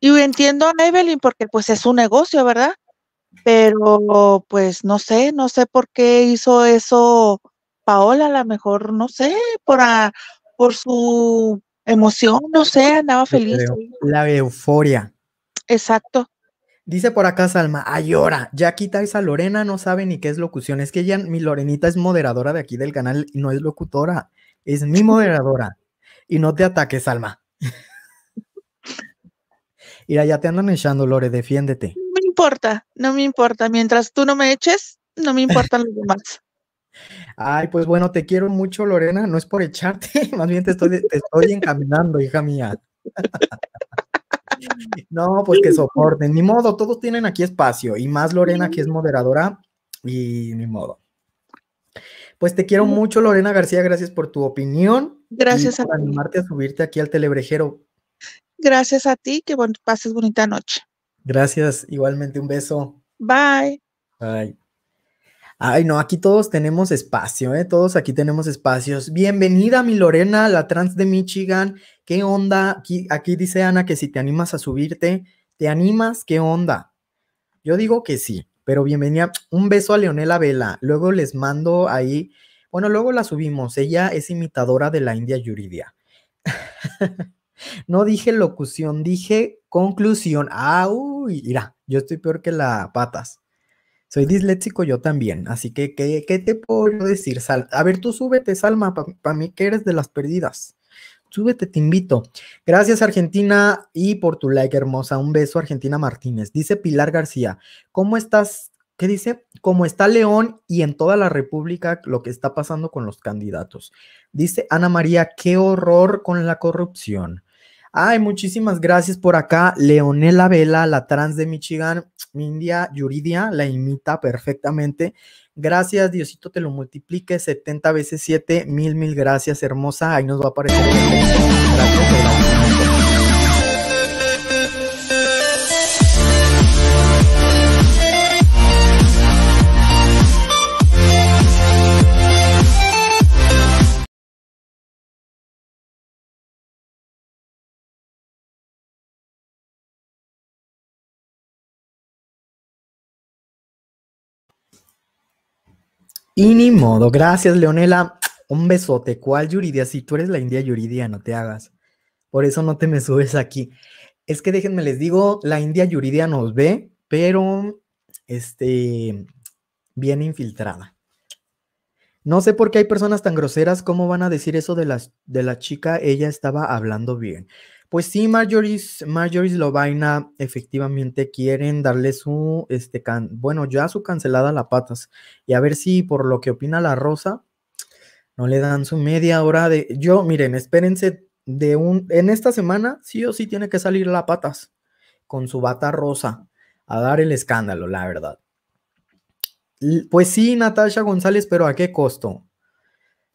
Y entiendo a Evelyn porque pues es su negocio, ¿verdad? pero pues no sé, no sé por qué hizo eso Paola, a lo mejor, no sé, por, por su emoción, no sé, andaba feliz. La euforia. Exacto. Dice por acá Salma, ay, ah, ya quita esa Lorena, no sabe ni qué es locución. Es que ella, mi Lorenita es moderadora de aquí del canal, y no es locutora, es mi moderadora. Y no te ataques, Salma. <laughs> Mira, ya te andan echando, Lore, defiéndete importa, no me importa. Mientras tú no me eches, no me <laughs> importan los demás. Ay, pues bueno, te quiero mucho, Lorena. No es por echarte, <laughs> más bien te estoy, estoy encaminando, hija mía. <laughs> No, pues que soporten. Ni modo, todos tienen aquí espacio. Y más Lorena, que es moderadora. Y ni modo. Pues te quiero mucho, Lorena García. Gracias por tu opinión. Gracias por a animarte a subirte aquí al telebrejero. Gracias a ti. Que pases bonita noche. Gracias, igualmente un beso. Bye. Bye. Ay, no, aquí todos tenemos espacio, ¿eh? Todos aquí tenemos espacios. Bienvenida, mi Lorena, la trans de Michigan. ¿Qué onda? Aquí, dice Ana que si te animas a subirte, ¿te animas? ¿Qué onda? Yo digo que sí, pero bienvenida. Un beso a Leonela Vela. Luego les mando ahí. Bueno, luego la subimos. Ella es imitadora de la India Yuridia. <laughs> No dije locución, dije conclusión. Ah, mira, yo estoy peor que la patas. Soy disléxico yo también, así que, ¿qué, te puedo decir? a ver, tú súbete, Salma, para mí que eres de las perdidas. Súbete, te invito. Gracias, Argentina, y por tu like, hermosa. Un beso, Argentina Martínez. Dice Pilar García, ¿cómo estás? ¿Qué dice? ¿Cómo está León y en toda la República lo que está pasando con los candidatos. Dice Ana María, qué horror con la corrupción. Ay, muchísimas gracias por acá. Leonela Vela, la trans de Michigan, India, Yuridia, la imita perfectamente. Gracias, Diosito, te lo multiplique 70 veces 7. Mil, mil gracias, hermosa. Ahí nos va a aparecer. Y ni modo, gracias Leonela. Un besote. ¿Cuál Yuridia? Si tú eres la India Yuridia, no te hagas. Por eso no te me subes aquí. Es que déjenme les digo, la India Yuridia nos ve, pero este bien infiltrada. No sé por qué hay personas tan groseras, ¿cómo van a decir eso de las de la chica? Ella estaba hablando bien. Pues sí, Marjorie, Lobaina, efectivamente quieren darle su, este, bueno, ya su cancelada la patas. Y a ver si por lo que opina la Rosa, no le dan su media hora de... Yo, miren, espérense de un... En esta semana sí o sí tiene que salir la patas con su bata rosa a dar el escándalo, la verdad. Pues sí, Natasha González, pero ¿a qué costo?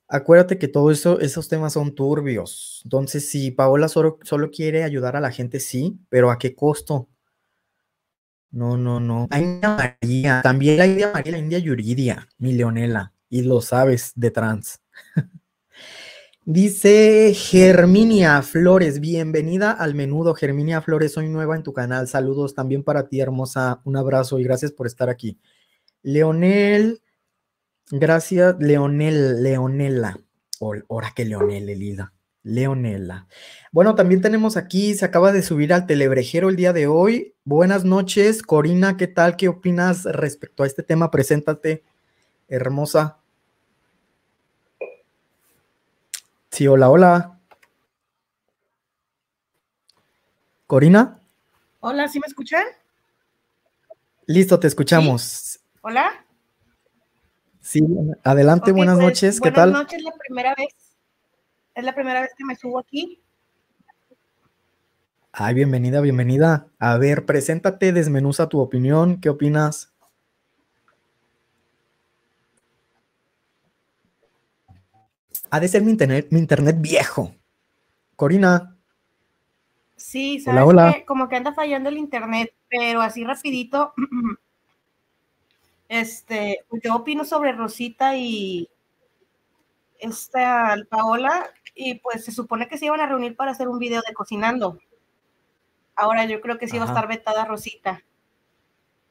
Acuérdate que todos eso, esos temas son turbios. Entonces, si Paola solo, quiere ayudar a la gente, sí, pero ¿a qué costo? No, no, no. Hay María, también la India María, la India Yuridia, mi Leonela, y lo sabes de trans. <laughs> Dice Germinia Flores, bienvenida al menudo. Germinia Flores, soy nueva en tu canal. Saludos también para ti, hermosa. Un abrazo y gracias por estar aquí. Leonel Gracias, Leonel, Leonela. Ahora que Leonel, Elida. Leonela. Bueno, también tenemos aquí, se acaba de subir al telebrejero el día de hoy. Buenas noches, Corina, ¿qué tal? ¿Qué opinas respecto a este tema? Preséntate, hermosa. Sí, hola, hola. Corina. Hola, ¿sí me escuchan? Listo, te escuchamos. Hola. Sí, adelante, buenas pues, noches, ¿qué tal? Buenas noches, es la primera vez. Es la primera vez que me subo aquí. Ay, bienvenida, bienvenida. A ver, preséntate, desmenuza tu opinión, ¿qué opinas? Ha de ser mi internet, mi internet viejo. Corina. Sí, sabes Que como que anda fallando el internet, pero así rapidito <clears throat> Este, pues, yo opino sobre Rosita y esta Paola, y pues se supone que se iban a reunir para hacer un video de cocinando. Ahora yo creo que sí va a estar vetada Rosita.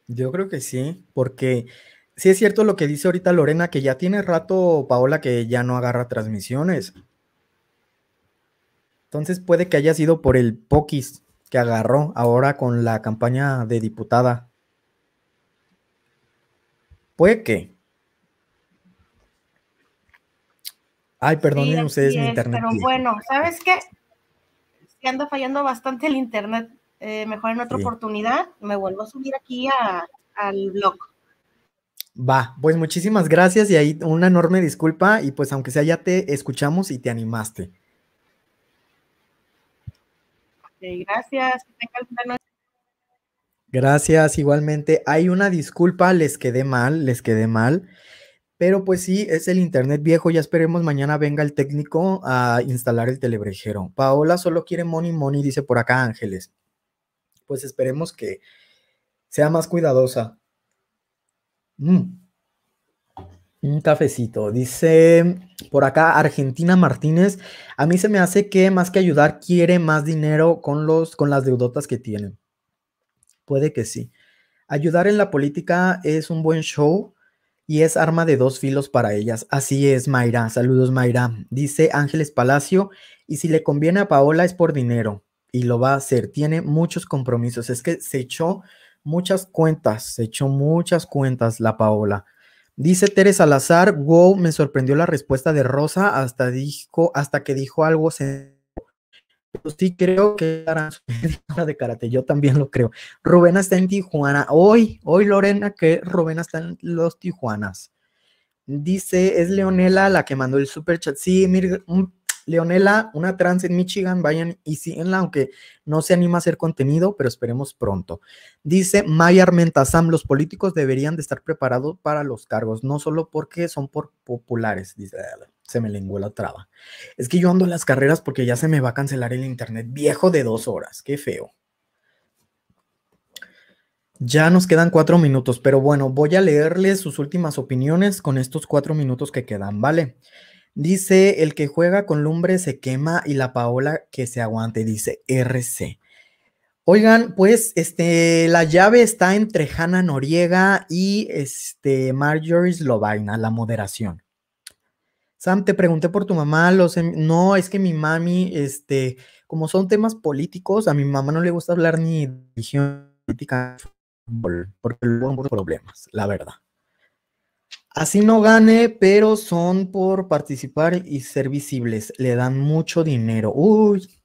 Yo creo que sí, porque sí es cierto lo que dice ahorita Lorena, que ya tiene rato Paola que ya no agarra transmisiones. Entonces puede que haya sido por el Pokis que agarró ahora con la campaña de diputada. Puede que. Ay, perdonen ustedes mi internet. Pero bueno, ¿sabes qué? Si anda fallando bastante el internet, eh, mejor en otra oportunidad me vuelvo a subir aquí al blog. Va, pues muchísimas gracias y ahí una enorme disculpa y pues aunque sea ya te escuchamos y te animaste. Ok, gracias. Gracias, igualmente. Hay una disculpa, les quedé mal, les quedé mal. Pero pues sí, es el internet viejo, ya esperemos mañana venga el técnico a instalar el telebrejero. Paola solo quiere money money, dice por acá Ángeles. Pues esperemos que sea más cuidadosa. Mm. Un cafecito. Dice por acá Argentina Martínez, a mí se me hace que más que ayudar quiere más dinero con los con las deudotas que tienen. Puede que sí. Ayudar en la política es un buen show y es arma de dos filos para ellas. Así es, Mayra. Saludos, Mayra. Dice Ángeles Palacio, y si le conviene a Paola es por dinero y lo va a hacer. Tiene muchos compromisos. Es que se echó muchas cuentas, se echó muchas cuentas la Paola. Dice Teresa Salazar, wow, me sorprendió la respuesta de Rosa hasta, dijo, hasta que dijo algo sí creo que harán su <laughs> de karate, yo también lo creo. Rubén está en Tijuana. Hoy, hoy Lorena, que Rubén está en los Tijuanas. Dice, es Leonela la que mandó el superchat. Sí, mire, Leonela, una trans en Michigan, vayan y síguenla, aunque no se anima a hacer contenido, pero esperemos pronto. Dice Maya Sam los políticos deberían de estar preparados para los cargos, no solo porque son populares, dice. Ella se me lenguó la traba. Es que yo ando en las carreras porque ya se me va a cancelar el internet viejo de dos horas. Qué feo. Ya nos quedan cuatro minutos, pero bueno, voy a leerles sus últimas opiniones con estos cuatro minutos que quedan, ¿vale? Dice, el que juega con lumbre se quema y la Paola que se aguante, dice RC. Oigan, pues este, la llave está entre Hanna Noriega y este, Marjorie Slovaina, la moderación. Sam, te pregunté por tu mamá, no, es que mi mami, este, como son temas políticos, a mi mamá no le gusta hablar ni de religión política, porque luego hay problemas, la verdad. Así no gane, pero son por participar y ser visibles. Le dan mucho dinero. Uy,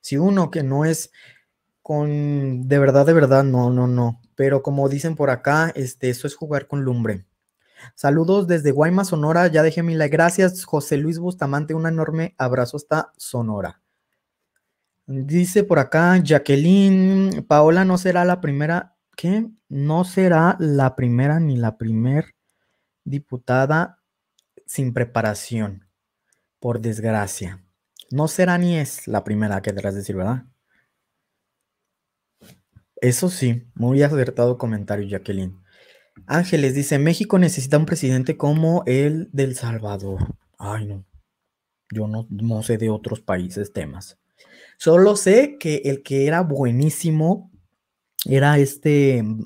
si uno que no es con, de verdad, de verdad, no, no, no. Pero como dicen por acá, este, eso es jugar con lumbre. Saludos desde Guaymas, Sonora. Ya dejé mi like. Gracias, José Luis Bustamante. Un enorme abrazo hasta Sonora. Dice por acá Jacqueline, Paola no será la primera, ¿qué? No será la primera ni la primer diputada sin preparación, por desgracia. No será ni es la primera que deberás decir, ¿verdad? Eso sí, muy acertado comentario, Jacqueline. Ángeles dice, México necesita un presidente como el del Salvador. Ay, no. Yo no, sé de otros países temas. Solo sé que el que era buenísimo era este mm,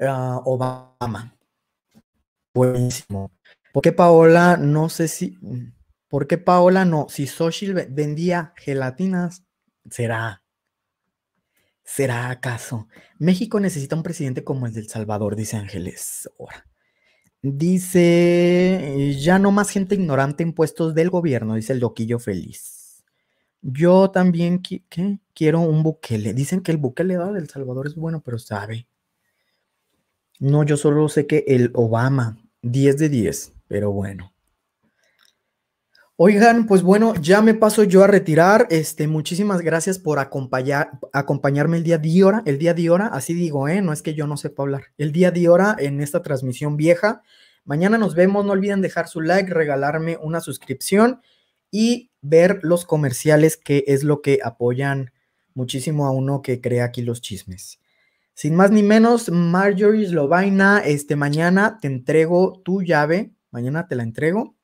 ah, Obama. Buenísimo. porque Paola? No sé si... Mm, ¿Por qué Paola no? Si Sochi vendía gelatinas, será. ¿Será acaso? México necesita un presidente como el del Salvador, dice Ángeles. Dice, ya no más gente ignorante en puestos del gobierno, dice el loquillo feliz. Yo también quiero un buquele. Dicen que el buquele da El Salvador es bueno, pero sabe. No, yo solo sé que el Obama, 10 de 10, pero bueno. Oigan, pues bueno, ya me paso yo a retirar. Este, muchísimas gracias por acompañar, acompañarme el día de hora, el día de hora, así digo, ¿eh? No es que yo no sepa hablar. El día de hora en esta transmisión vieja. Mañana nos vemos. No olviden dejar su like, regalarme una suscripción y ver los comerciales, que es lo que apoyan muchísimo a uno que crea aquí los chismes. Sin más ni menos, Marjorie Slovaina, este mañana te entrego tu llave. Mañana te la entrego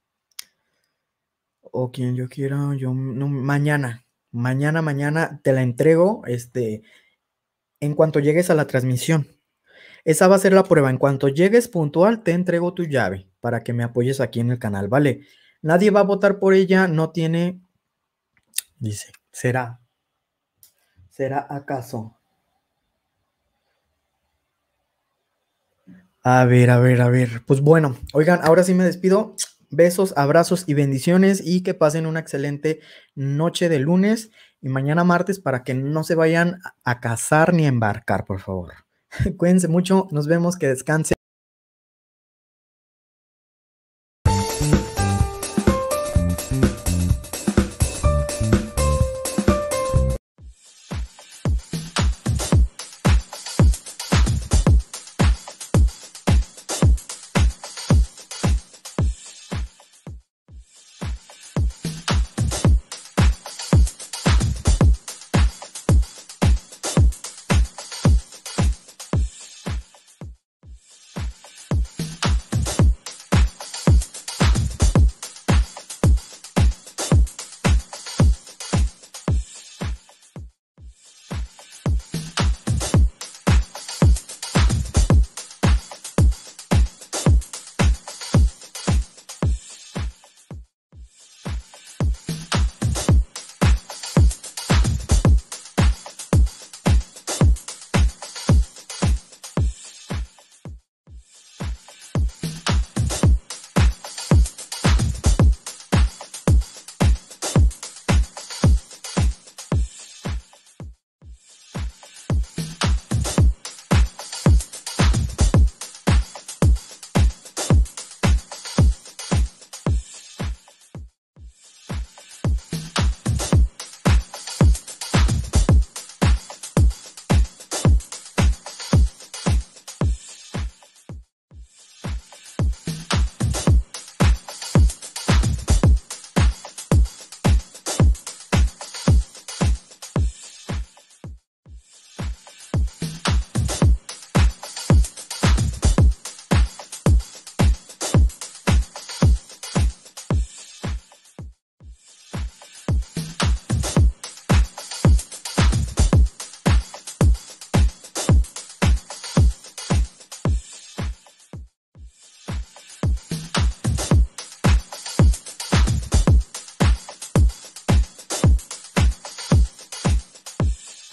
o quien yo quiera, yo mañana, mañana, mañana te la entrego, este, en cuanto llegues a la transmisión. Esa va a ser la prueba. En cuanto llegues puntual, te entrego tu llave para que me apoyes aquí en el canal, ¿vale? Nadie va a votar por ella, no tiene, dice, será, será acaso. A ver, a ver, a ver. Pues bueno, oigan, ahora sí me despido. Besos, abrazos y bendiciones y que pasen una excelente noche de lunes y mañana martes para que no se vayan a cazar ni a embarcar, por favor. <laughs> Cuídense mucho, nos vemos, que descansen.